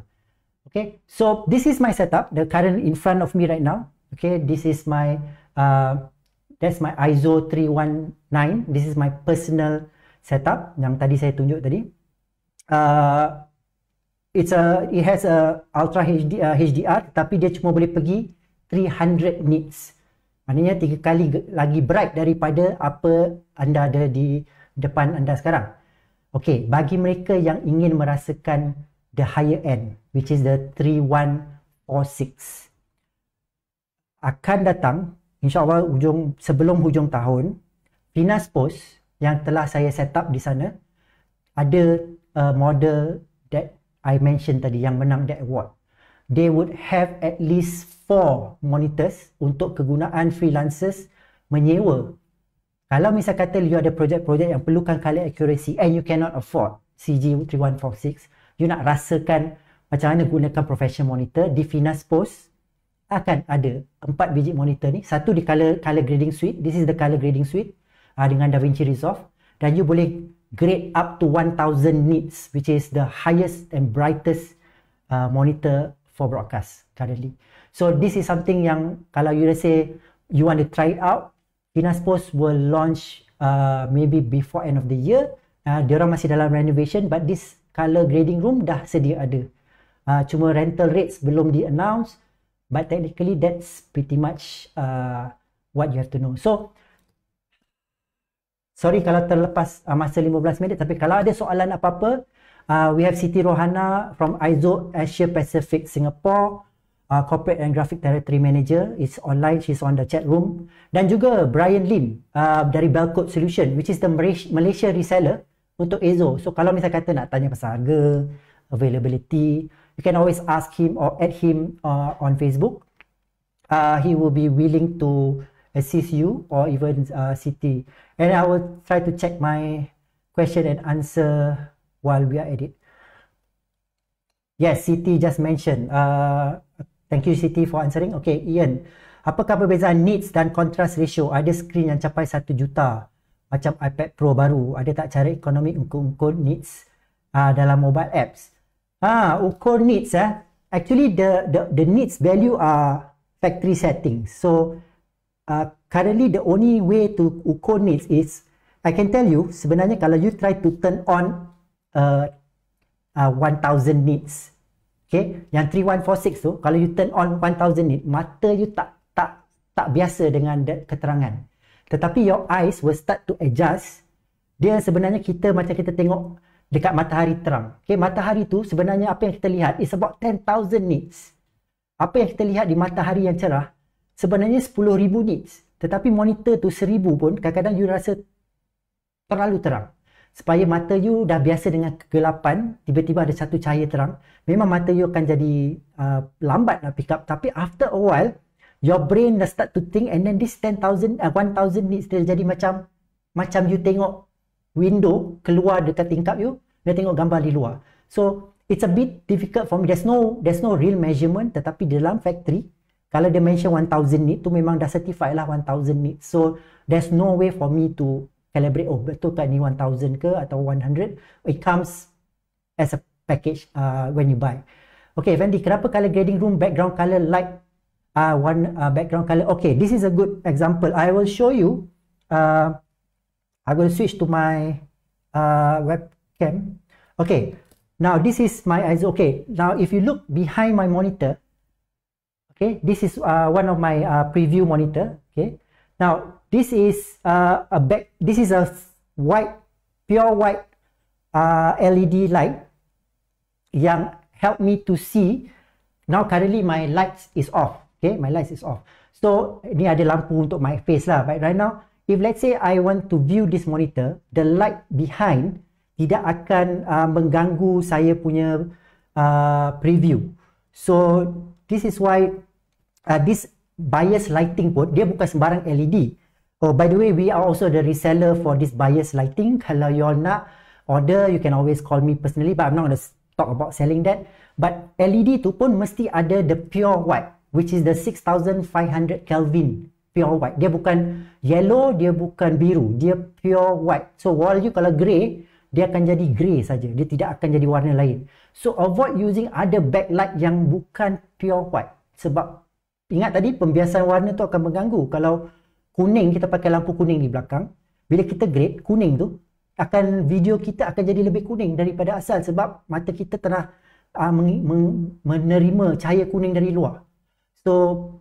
Okay, so this is my setup, the current in front of me right now. Okay, this is my uh, that's my ISO 319. This is my personal setup yang tadi saya tunjuk tadi. Uh, it's a it has a ultra HD, uh, HDR tapi dia cuma boleh pergi 300 nits. Maknanya tiga kali lagi bright daripada apa anda ada di depan anda sekarang. Okey, bagi mereka yang ingin merasakan the higher end, which is the 3146, akan datang, insyaAllah hujung, sebelum hujung tahun, Finas Post yang telah saya set up di sana, ada uh, model that I mentioned tadi yang menang that award they would have at least four monitors untuk kegunaan freelancers menyewa. Kalau misal kata you ada projek-projek yang perlukan color accuracy and you cannot afford CG3146, you nak rasakan macam mana gunakan professional monitor di Finas Post akan ada empat biji monitor ni. Satu di color, color grading suite. This is the color grading suite uh, dengan DaVinci Resolve. Dan you boleh grade up to 1000 nits which is the highest and brightest uh, monitor for broadcast currently. So this is something yang kalau you say you want to try it out, Inas Post will launch uh, maybe before end of the year. Uh, dia orang masih dalam renovation but this color grading room dah sedia ada. Uh, cuma rental rates belum di announce but technically that's pretty much uh, what you have to know. So sorry kalau terlepas uh, masa 15 minit tapi kalau ada soalan apa-apa Uh, we have Siti Rohana from ISO Asia Pacific Singapore, uh, Corporate and Graphic Territory Manager. It's online, she's on the chat room. Dan juga Brian Lim uh, dari Belcode Solution, which is the Malaysia reseller untuk ASO. So kalau misalnya kata nak tanya pasal harga, availability, you can always ask him or add him uh, on Facebook. Uh, he will be willing to assist you or even uh, Siti. And I will try to check my question and answer while we are at it. Yes, Siti just mentioned. Uh, thank you Siti for answering. Okay, Ian. Apakah perbezaan needs dan contrast ratio? Ada screen yang capai 1 juta macam iPad Pro baru. Ada tak cara ekonomi ukur-ukur needs uh, dalam mobile apps? Ah, ukur needs eh. Actually the the the needs value are factory settings. So uh, currently the only way to ukur needs is I can tell you sebenarnya kalau you try to turn on uh, uh, 1000 nits. Okay, yang 3146 tu kalau you turn on 1000 nits, mata you tak tak tak biasa dengan that keterangan. Tetapi your eyes will start to adjust. Dia sebenarnya kita macam kita tengok dekat matahari terang. Okay, matahari tu sebenarnya apa yang kita lihat is about 10,000 nits. Apa yang kita lihat di matahari yang cerah sebenarnya 10,000 nits. Tetapi monitor tu 1,000 pun kadang-kadang you rasa terlalu terang supaya hmm. mata you dah biasa dengan kegelapan tiba-tiba ada satu cahaya terang memang mata you akan jadi uh, lambat nak pick up tapi after a while your brain dah start to think and then this 10,000 uh, 1,000 needs dia jadi macam macam you tengok window keluar dekat tingkap you dia tengok gambar di luar so it's a bit difficult for me there's no there's no real measurement tetapi dalam factory kalau dia mention 1,000 need tu memang dah certified lah 1,000 need so there's no way for me to calibrate oh betul tak ni 1000 ke atau 100 it comes as a package uh, when you buy okay Fendi kenapa color grading room background color light ah uh, one uh, background color okay this is a good example I will show you uh, I will switch to my uh, webcam okay now this is my eyes okay now if you look behind my monitor okay this is uh, one of my uh, preview monitor okay now this is uh, a back this is a white pure white uh, led light yang help me to see now currently my lights is off okay my lights is off so ni ada lampu untuk my face lah but right now if let's say i want to view this monitor the light behind tidak akan uh, mengganggu saya punya uh, preview so this is why uh, this bias lighting pun dia bukan sembarang led Oh, by the way, we are also the reseller for this bias lighting. Kalau you all nak order, you can always call me personally. But I'm not going to talk about selling that. But LED tu pun mesti ada the pure white, which is the 6500 Kelvin pure white. Dia bukan yellow, dia bukan biru. Dia pure white. So, wall you kalau grey, dia akan jadi grey saja. Dia tidak akan jadi warna lain. So, avoid using other backlight yang bukan pure white. Sebab, ingat tadi, pembiasan warna tu akan mengganggu. Kalau kuning kita pakai lampu kuning di belakang bila kita grade kuning tu akan video kita akan jadi lebih kuning daripada asal sebab mata kita telah uh, meng, meng, menerima cahaya kuning dari luar so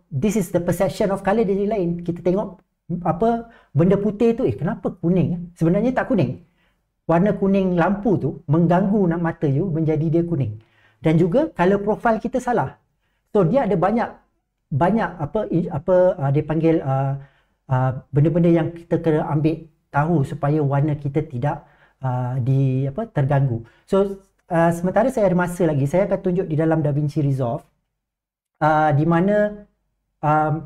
this is the perception of color dari lain kita tengok hmm, apa benda putih tu eh kenapa kuning eh? sebenarnya tak kuning warna kuning lampu tu mengganggu nak mata you menjadi dia kuning dan juga color profile kita salah so dia ada banyak banyak apa apa uh, dia panggil uh, Ah, benda-benda yang kita kena ambil tahu supaya warna kita tidak uh, di apa terganggu. So uh, sementara saya ada masa lagi, saya akan tunjuk di dalam DaVinci Resolve uh, di mana um,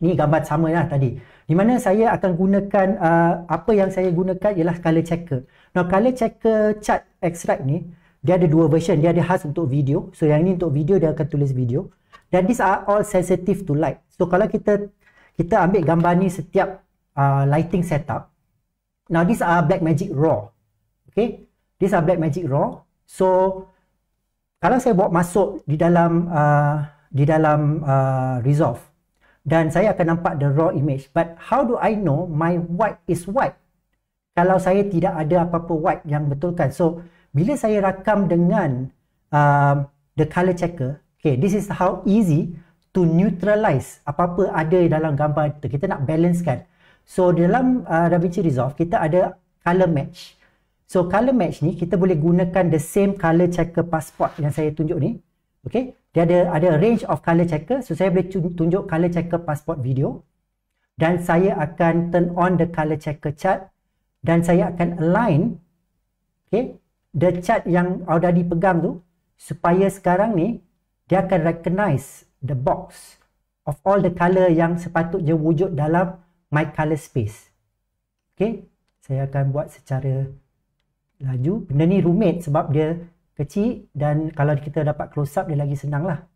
ni gambar sama lah tadi. Di mana saya akan gunakan uh, apa yang saya gunakan ialah color checker. Now color checker chart extract ni dia ada dua version. Dia ada khas untuk video. So yang ini untuk video dia akan tulis video. Dan these are all sensitive to light. So kalau kita kita ambil gambar ni setiap uh, lighting setup. Now these are black magic raw. Okay? These are black magic raw. So kalau saya bawa masuk di dalam uh, di dalam uh, resolve dan saya akan nampak the raw image. But how do I know my white is white? Kalau saya tidak ada apa-apa white yang betulkan. So bila saya rakam dengan uh, the color checker, okay, this is how easy to neutralize apa-apa ada dalam gambar kita. Kita nak balance kan. So dalam uh, DaVinci Resolve kita ada color match. So color match ni kita boleh gunakan the same color checker passport yang saya tunjuk ni. Okay. Dia ada ada range of color checker. So saya boleh tunjuk color checker passport video. Dan saya akan turn on the color checker chart. Dan saya akan align okay, the chart yang awak dipegang tu supaya sekarang ni dia akan recognize the box of all the color yang sepatutnya wujud dalam my color space. Okay. Saya akan buat secara laju. Benda ni rumit sebab dia kecil dan kalau kita dapat close up dia lagi senang lah.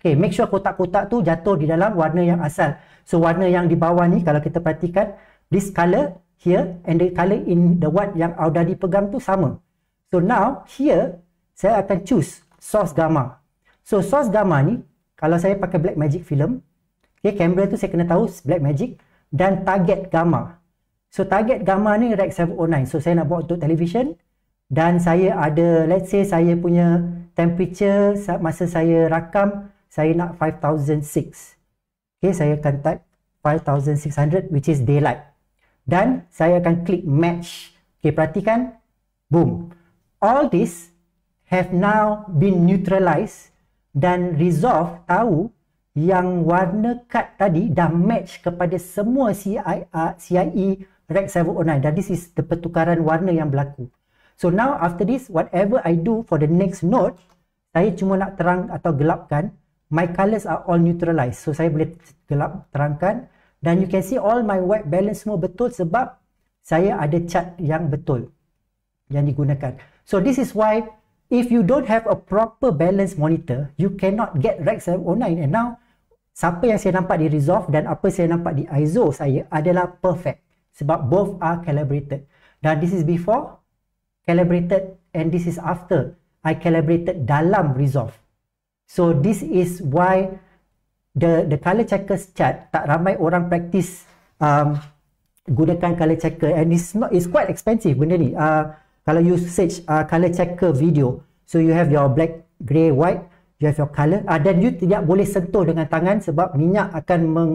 Okay. Make sure kotak-kotak tu jatuh di dalam warna yang asal. So warna yang di bawah ni kalau kita perhatikan this color here and the color in the one yang already pegang tu sama. So now here saya akan choose source gamma. So source gamma ni kalau saya pakai black magic film okay, ya, kamera tu saya kena tahu black magic dan target gamma so target gamma ni rec 709 so saya nak buat untuk television dan saya ada let's say saya punya temperature masa saya rakam saya nak 5006 okay, saya akan type 5600 which is daylight dan saya akan klik match okay, perhatikan boom all this have now been neutralized dan resolve tahu yang warna kad tadi dah match kepada semua CIE Rec 709 dan this is the pertukaran warna yang berlaku. So now after this whatever I do for the next note saya cuma nak terang atau gelapkan my colors are all neutralized. So saya boleh gelap terangkan dan you can see all my white balance semua betul sebab saya ada cat yang betul yang digunakan. So this is why if you don't have a proper balance monitor, you cannot get Rack 709. And now, siapa yang saya nampak di Resolve dan apa saya nampak di ISO saya adalah perfect. Sebab both are calibrated. Dan this is before calibrated and this is after I calibrated dalam Resolve. So this is why the the color checker chat tak ramai orang practice um, gunakan color checker and it's not it's quite expensive benda ni. Uh, kalau you search uh, color checker video, so you have your black, grey, white, you have your color, uh, then you tidak boleh sentuh dengan tangan sebab minyak akan meng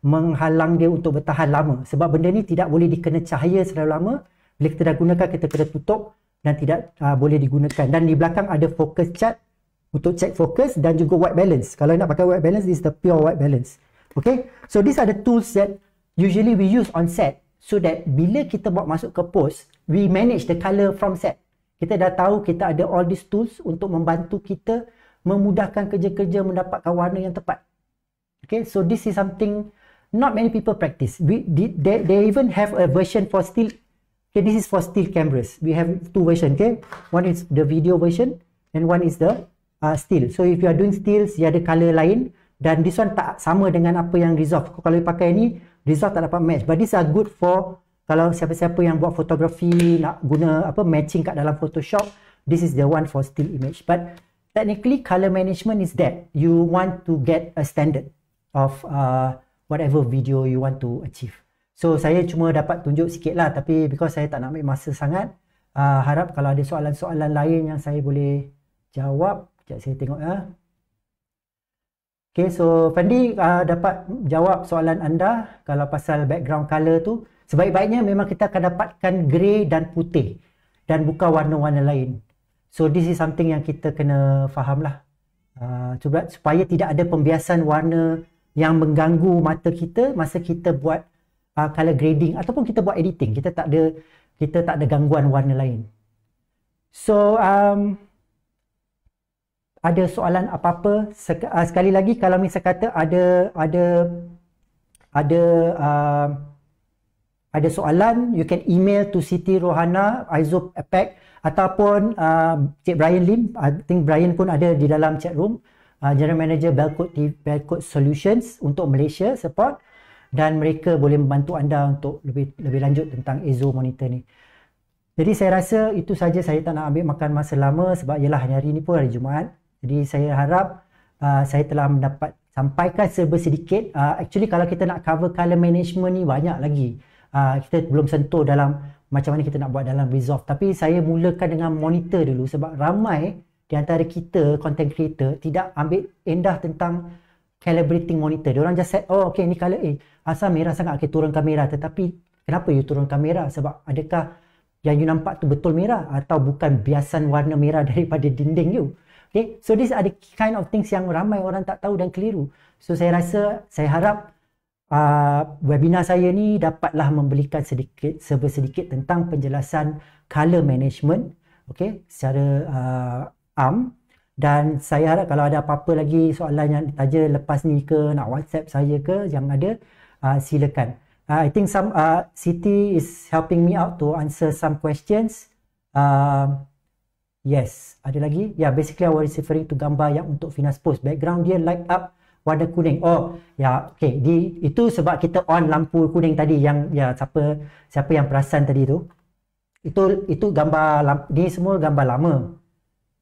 menghalang dia untuk bertahan lama. Sebab benda ni tidak boleh dikena cahaya selama lama. Bila kita dah gunakan, kita kena tutup dan tidak uh, boleh digunakan. Dan di belakang ada focus chart untuk check focus dan juga white balance. Kalau nak pakai white balance, this is the pure white balance. Okay, so these are the tools that usually we use on set so that bila kita buat masuk ke post, we manage the color from set. Kita dah tahu kita ada all these tools untuk membantu kita memudahkan kerja-kerja mendapatkan warna yang tepat. Okay, so this is something not many people practice. We they, they even have a version for still. Okay, this is for still cameras. We have two version. Okay, one is the video version and one is the uh, still. So if you are doing stills, you ada color lain dan this one tak sama dengan apa yang resolve. Kalau you pakai ni, resolve tak dapat match. But these are good for kalau siapa-siapa yang buat fotografi nak guna apa matching kat dalam Photoshop, this is the one for still image. But technically color management is that you want to get a standard of uh, whatever video you want to achieve. So saya cuma dapat tunjuk sikit lah tapi because saya tak nak ambil masa sangat uh, harap kalau ada soalan-soalan lain yang saya boleh jawab. Sekejap saya tengok ya. Okay so Fendi uh, dapat jawab soalan anda kalau pasal background color tu. Sebaik-baiknya memang kita akan dapatkan grey dan putih dan bukan warna-warna lain. So this is something yang kita kena faham lah. Uh, ah, supaya tidak ada pembiasan warna yang mengganggu mata kita masa kita buat uh, color grading ataupun kita buat editing. Kita tak ada kita tak ada gangguan warna lain. So um, ada soalan apa-apa ah, sekali lagi kalau misalkan kata ada ada ada uh, ada soalan, you can email to Siti Rohana, Aizo Apec ataupun uh, Cik Brian Lim, I think Brian pun ada di dalam chat room, uh, General Manager Belcode, Belcode Solutions untuk Malaysia support dan mereka boleh membantu anda untuk lebih lebih lanjut tentang Aizo Monitor ni. Jadi saya rasa itu saja saya tak nak ambil makan masa lama sebab ialah hari ini pun hari Jumaat. Jadi saya harap uh, saya telah mendapat sampaikan serba Uh, actually kalau kita nak cover color management ni banyak lagi uh, kita belum sentuh dalam macam mana kita nak buat dalam resolve tapi saya mulakan dengan monitor dulu sebab ramai di antara kita content creator tidak ambil endah tentang calibrating monitor dia orang just set oh okey ni color eh asal merah sangat okey turun kamera tetapi kenapa you turun kamera sebab adakah yang you nampak tu betul merah atau bukan biasan warna merah daripada dinding you okey so this are the kind of things yang ramai orang tak tahu dan keliru so saya rasa saya harap uh, webinar saya ni dapatlah memberikan sedikit server sedikit tentang penjelasan color management okey secara uh, am dan saya harap kalau ada apa-apa lagi soalan yang ditaja lepas ni ke nak WhatsApp saya ke yang ada uh, silakan uh, i think some uh, city is helping me out to answer some questions uh, yes ada lagi yeah basically i was referring to gambar yang untuk finance post background dia light up warna kuning. Oh, ya okey, di itu sebab kita on lampu kuning tadi yang ya siapa siapa yang perasan tadi tu. Itu itu gambar lampu, ni semua gambar lama.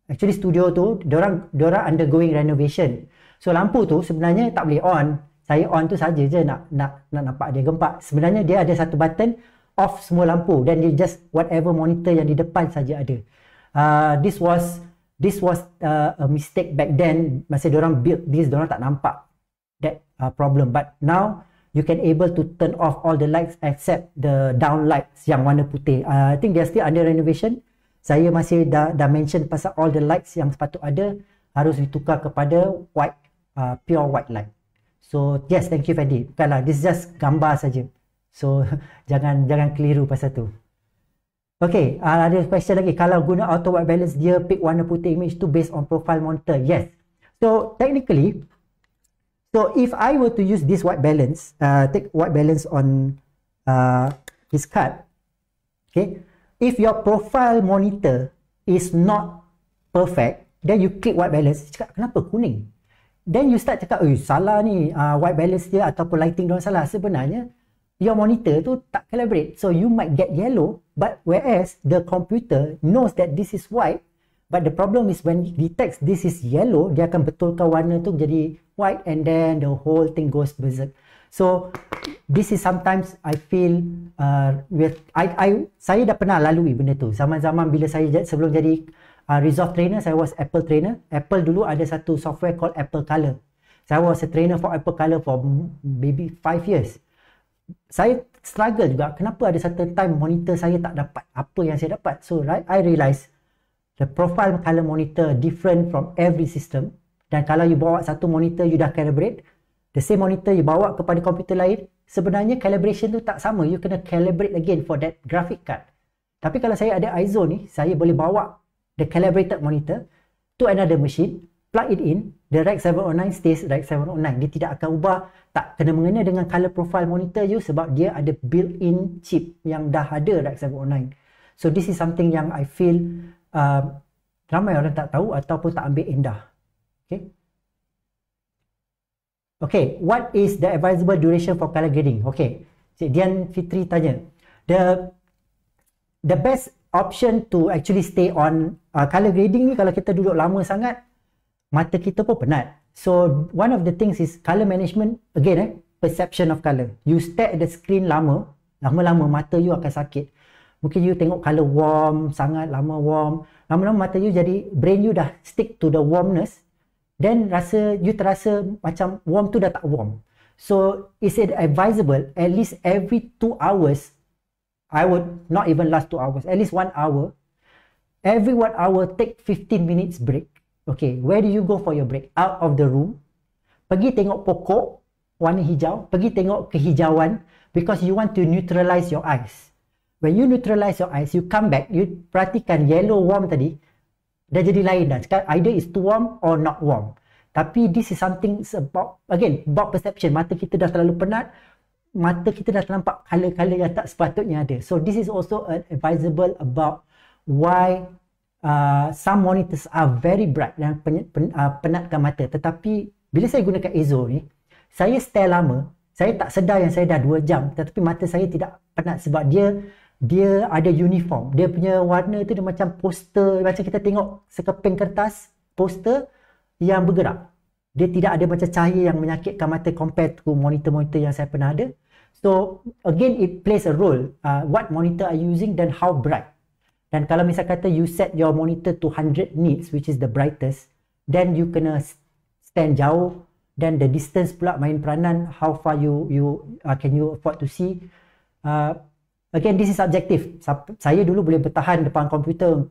Actually studio tu diorang orang undergoing renovation. So lampu tu sebenarnya tak boleh on. Saya on tu saja je nak nak nak nampak dia gempak. Sebenarnya dia ada satu button off semua lampu dan dia just whatever monitor yang di depan saja ada. Uh, this was this was uh, a mistake back then masa orang build this orang tak nampak that uh, problem but now you can able to turn off all the lights except the down lights yang warna putih uh, i think they are still under renovation saya masih dah, dah mention pasal all the lights yang sepatut ada harus ditukar kepada white uh, pure white light so yes thank you Fendi bukanlah this is just gambar saja so jangan jangan keliru pasal tu Okay, uh, ada question lagi. Kalau guna auto white balance, dia pick warna putih image tu based on profile monitor. Yes. So, technically, so if I were to use this white balance, uh, take white balance on uh, this card, okay, if your profile monitor is not perfect, then you click white balance, cakap, kenapa kuning? Then you start cakap, eh, salah ni uh, white balance dia ataupun lighting dia salah. Sebenarnya, your monitor tu tak calibrate. So you might get yellow but whereas the computer knows that this is white but the problem is when it detects this is yellow, dia akan betulkan warna tu jadi white and then the whole thing goes berserk. So this is sometimes I feel uh, with I I saya dah pernah lalui benda tu. Zaman-zaman bila saya sebelum jadi uh, resort trainer, saya was Apple trainer. Apple dulu ada satu software called Apple Color. Saya was a trainer for Apple Color for maybe 5 years saya struggle juga kenapa ada satu time monitor saya tak dapat apa yang saya dapat so right i realise the profile color monitor different from every system dan kalau you bawa satu monitor you dah calibrate the same monitor you bawa kepada komputer lain sebenarnya calibration tu tak sama you kena calibrate again for that graphic card tapi kalau saya ada izone ni saya boleh bawa the calibrated monitor to another machine plug it in, the rack 709 stays rack 709. Dia tidak akan ubah, tak kena mengena dengan color profile monitor you sebab dia ada built-in chip yang dah ada rack 709. So this is something yang I feel uh, ramai orang tak tahu ataupun tak ambil indah. Okay. Okay, what is the advisable duration for color grading? Okay, Cik Dian Fitri tanya. The the best option to actually stay on uh, color grading ni kalau kita duduk lama sangat, mata kita pun penat. So one of the things is color management again eh perception of color. You stare at the screen lama, lama-lama mata you akan sakit. Mungkin you tengok color warm sangat lama warm, lama-lama mata you jadi brain you dah stick to the warmness then rasa you terasa macam warm tu dah tak warm. So is it advisable at least every two hours I would not even last two hours, at least one hour. Every one hour take 15 minutes break. Okay, where do you go for your break? Out of the room. Pergi tengok pokok warna hijau. Pergi tengok kehijauan because you want to neutralize your eyes. When you neutralize your eyes, you come back, you perhatikan yellow warm tadi, dah jadi lain dah. Sekarang either is too warm or not warm. Tapi this is something about, again, about perception. Mata kita dah terlalu penat, mata kita dah terlampak color-color yang tak sepatutnya ada. So this is also advisable about why uh, some monitors are very bright dan pen, pen, uh, penatkan mata tetapi bila saya gunakan Azo ni saya stay lama saya tak sedar yang saya dah 2 jam tetapi mata saya tidak penat sebab dia dia ada uniform dia punya warna tu dia macam poster macam kita tengok sekeping kertas poster yang bergerak dia tidak ada macam cahaya yang menyakitkan mata compare to monitor-monitor yang saya pernah ada so again it plays a role uh, what monitor are using dan how bright dan kalau misal kata you set your monitor to 100 nits which is the brightest, then you kena stand jauh dan the distance pula main peranan how far you you uh, can you afford to see. Uh, again this is subjective. Saya dulu boleh bertahan depan komputer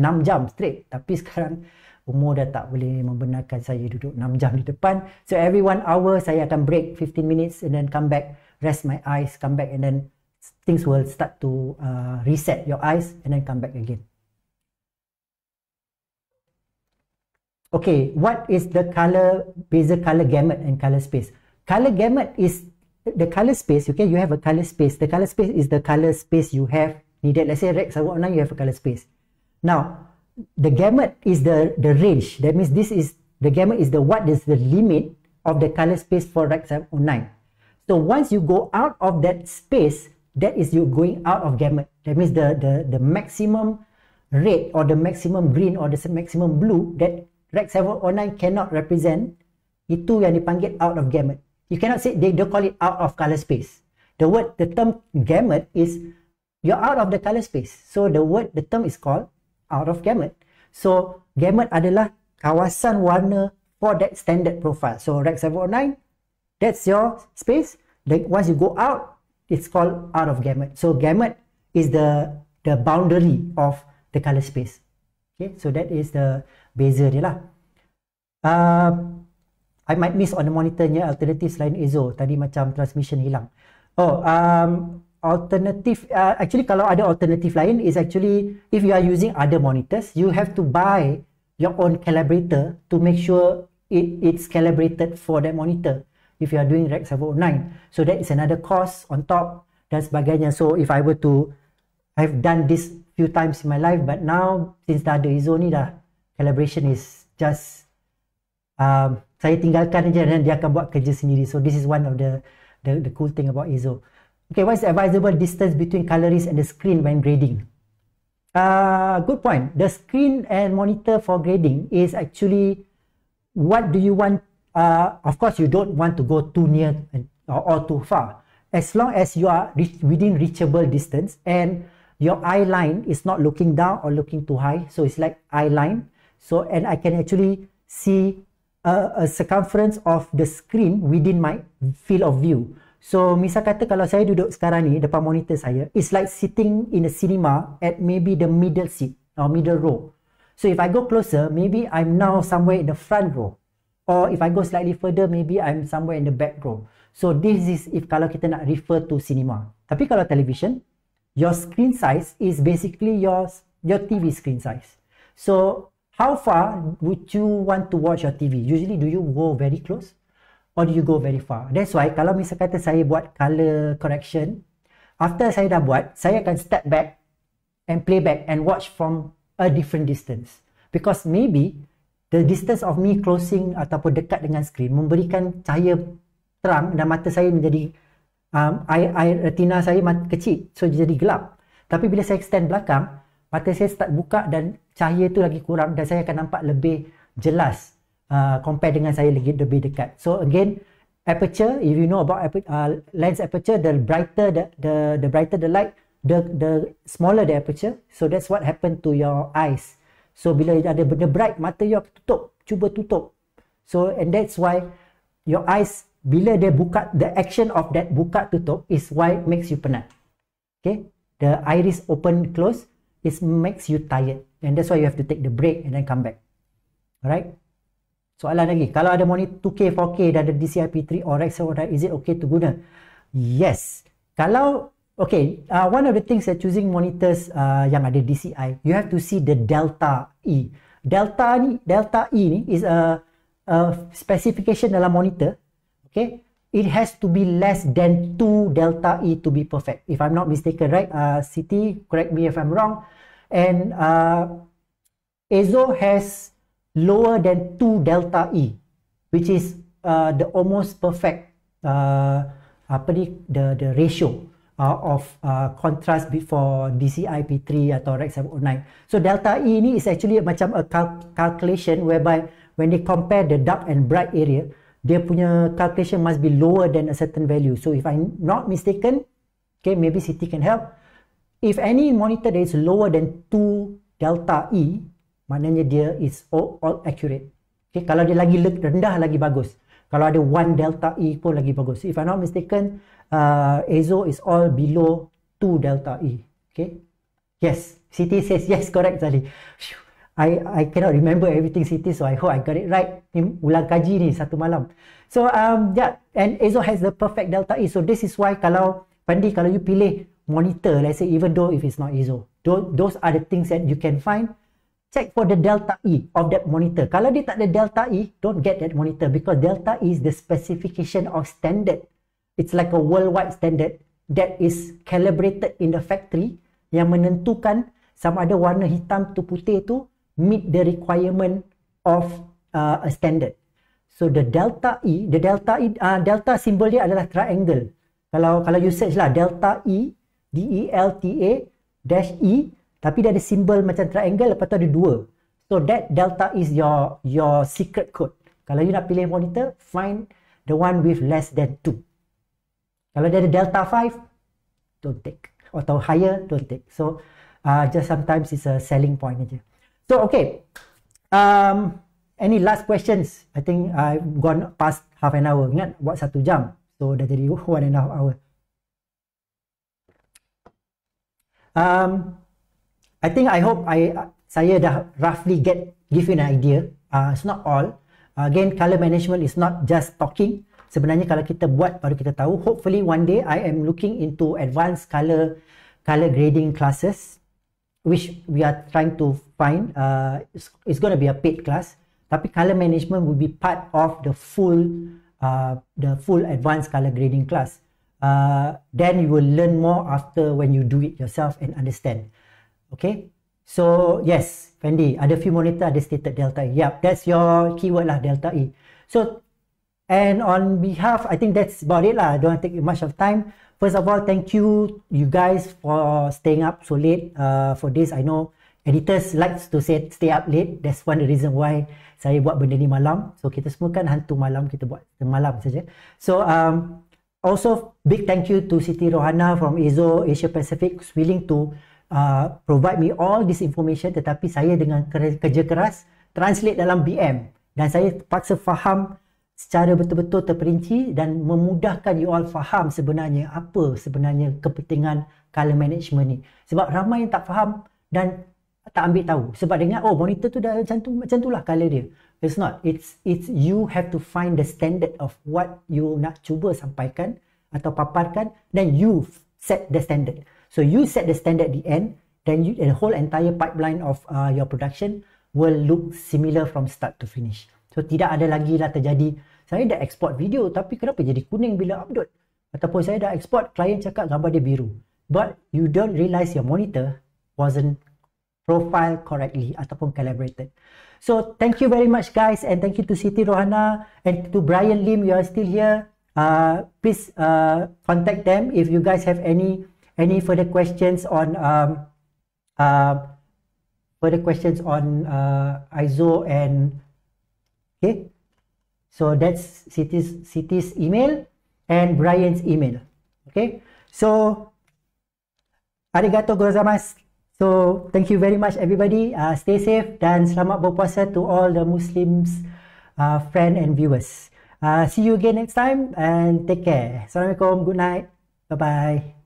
6 jam straight tapi sekarang umur dah tak boleh membenarkan saya duduk 6 jam di depan. So every one hour saya akan break 15 minutes and then come back, rest my eyes, come back and then things will start to uh, reset your eyes and then come back again. Okay, what is the color, basic color gamut and color space? Color gamut is the color space, okay, you have a color space. The color space is the color space you have needed. Let's say Rex, I you have a color space. Now, the gamut is the, the range. That means this is, the gamut is the what is the limit of the color space for Rex 09. So once you go out of that space, that is you going out of gamut. That means the the the maximum red or the maximum green or the maximum blue that Rec 709 cannot represent itu yang dipanggil out of gamut. You cannot say they don't call it out of color space. The word the term gamut is you're out of the color space. So the word the term is called out of gamut. So gamut adalah kawasan warna for that standard profile. So Rec 709 that's your space. Then once you go out, it's called out of gamut. So gamut is the the boundary of the color space. Okay, so that is the beza dia lah. Uh, I might miss on the monitornya alternatives selain ISO. Tadi macam transmission hilang. Oh, um, alternative uh, actually kalau ada alternatif lain is actually if you are using other monitors you have to buy your own calibrator to make sure it it's calibrated for that monitor if you are doing Rec 709. So that is another cost on top dan sebagainya. So if I were to, I've done this few times in my life but now since dah ada Izo ni dah, calibration is just, um, saya tinggalkan je dan dia akan buat kerja sendiri. So this is one of the the, the cool thing about Izo. Okay, what is the advisable distance between colorist and the screen when grading? Uh, good point. The screen and monitor for grading is actually what do you want uh, of course you don't want to go too near or, or too far as long as you are reach, within reachable distance and your eye line is not looking down or looking too high so it's like eye line so and i can actually see a, a circumference of the screen within my field of view so misal kata kalau saya duduk sekarang ni depan monitor saya it's like sitting in a cinema at maybe the middle seat or middle row so if i go closer maybe i'm now somewhere in the front row or if I go slightly further, maybe I'm somewhere in the back row. So this is if kalau kita nak refer to cinema. Tapi kalau television, your screen size is basically your your TV screen size. So how far would you want to watch your TV? Usually do you go very close or do you go very far? That's why kalau misalkan kata saya buat color correction, after saya dah buat, saya akan step back and play back and watch from a different distance. Because maybe the distance of me closing ataupun dekat dengan screen memberikan cahaya terang dan mata saya menjadi um, air, air retina saya kecil so jadi gelap tapi bila saya extend belakang mata saya start buka dan cahaya tu lagi kurang dan saya akan nampak lebih jelas uh, compare dengan saya lagi lebih dekat so again aperture if you know about uh, lens aperture the brighter the, the the brighter the light the the smaller the aperture so that's what happened to your eyes So bila ada benda bright mata you akan tutup, cuba tutup. So and that's why your eyes bila dia buka the action of that buka tutup is why it makes you penat. Okay? The iris open close is makes you tired and that's why you have to take the break and then come back. Alright? Soalan lagi, kalau ada monitor 2K 4K dan ada DCI-P3 or XLR, is it okay to guna? Yes. Kalau Okay, uh, one of the things that choosing monitors uh, yang ada DCI, you have to see the delta E. Delta ni, delta E ni is a, a specification dalam monitor. Okay, it has to be less than 2 delta E to be perfect. If I'm not mistaken, right? Uh, CT, correct me if I'm wrong. And uh, ESO has lower than 2 delta E, which is uh, the almost perfect uh, apa ni, the, the ratio uh, of uh, contrast before DCI P3 atau REC 709. So delta E ni is actually macam a cal- calculation whereby when they compare the dark and bright area, dia punya calculation must be lower than a certain value. So if I'm not mistaken, okay, maybe CT can help. If any monitor that is lower than 2 delta E, maknanya dia is all, all accurate. Okay, kalau dia lagi rendah lagi bagus kalau ada 1 delta E pun lagi bagus. If I'm not mistaken, uh, Azo is all below 2 delta E. Okay? Yes. CT says yes, correct Zali. I I cannot remember everything CT, so I hope I got it right. Ni, ulang kaji ni satu malam. So, um, yeah. And Ezo has the perfect delta E. So, this is why kalau, Pandi, kalau you pilih monitor, let's say even though if it's not Azo, those are the things that you can find check for the delta E of that monitor. Kalau dia tak ada delta E, don't get that monitor because delta E is the specification of standard. It's like a worldwide standard that is calibrated in the factory yang menentukan sama ada warna hitam tu putih tu meet the requirement of uh, a standard. So the delta E, the delta E, uh, delta simbol dia adalah triangle. Kalau kalau you search lah delta E, D E L T A dash E tapi dia ada simbol macam triangle lepas tu ada dua. So that delta is your your secret code. Kalau you nak pilih monitor, find the one with less than 2. Kalau dia ada delta 5, don't take. Atau higher, don't take. So uh, just sometimes it's a selling point aja. So okay. Um, any last questions? I think I've gone past half an hour. Ingat, buat satu jam. So dah jadi one and a half hour. Um, I think I hope I saya dah roughly get give you an idea. Uh, it's not all. Uh, again, color management is not just talking. Sebenarnya kalau kita buat baru kita tahu. Hopefully one day I am looking into advanced color color grading classes which we are trying to find. Uh, it's, it's going to be a paid class. Tapi color management will be part of the full uh, the full advanced color grading class. Uh, then you will learn more after when you do it yourself and understand. Okay. So, yes, Fendi, ada few monitor ada stated delta E. Yep, that's your keyword lah, delta E. So, and on behalf, I think that's about it lah. I don't take much of time. First of all, thank you, you guys, for staying up so late uh, for this. I know editors likes to say stay up late. That's one the reason why saya buat benda ni malam. So, kita semua kan hantu malam, kita buat malam saja. So, um, also, big thank you to Siti Rohana from Ezo Asia Pacific, willing to Uh, provide me all this information tetapi saya dengan kerja keras translate dalam BM dan saya paksa faham secara betul-betul terperinci dan memudahkan you all faham sebenarnya apa sebenarnya kepentingan color management ni sebab ramai yang tak faham dan tak ambil tahu sebab dengar oh monitor tu dah macam tu macam tulah color dia it's not it's it's you have to find the standard of what you nak cuba sampaikan atau paparkan then you set the standard So you set the standard at the end, then you, the whole entire pipeline of uh, your production will look similar from start to finish. So tidak ada lagi lah terjadi, saya dah export video tapi kenapa jadi kuning bila upload? Ataupun saya dah export, klien cakap gambar dia biru. But you don't realize your monitor wasn't profile correctly ataupun calibrated. So thank you very much guys and thank you to Siti Rohana and to Brian Lim, you are still here. Uh, please uh, contact them if you guys have any any further questions on um, uh, further questions on uh, ISO and okay? So that's City's City's email and Brian's email. Okay. So arigato gozaimasu. So thank you very much everybody. Uh, stay safe dan selamat berpuasa to all the Muslims uh, friend and viewers. Uh, see you again next time and take care. Assalamualaikum. Good night. Bye-bye.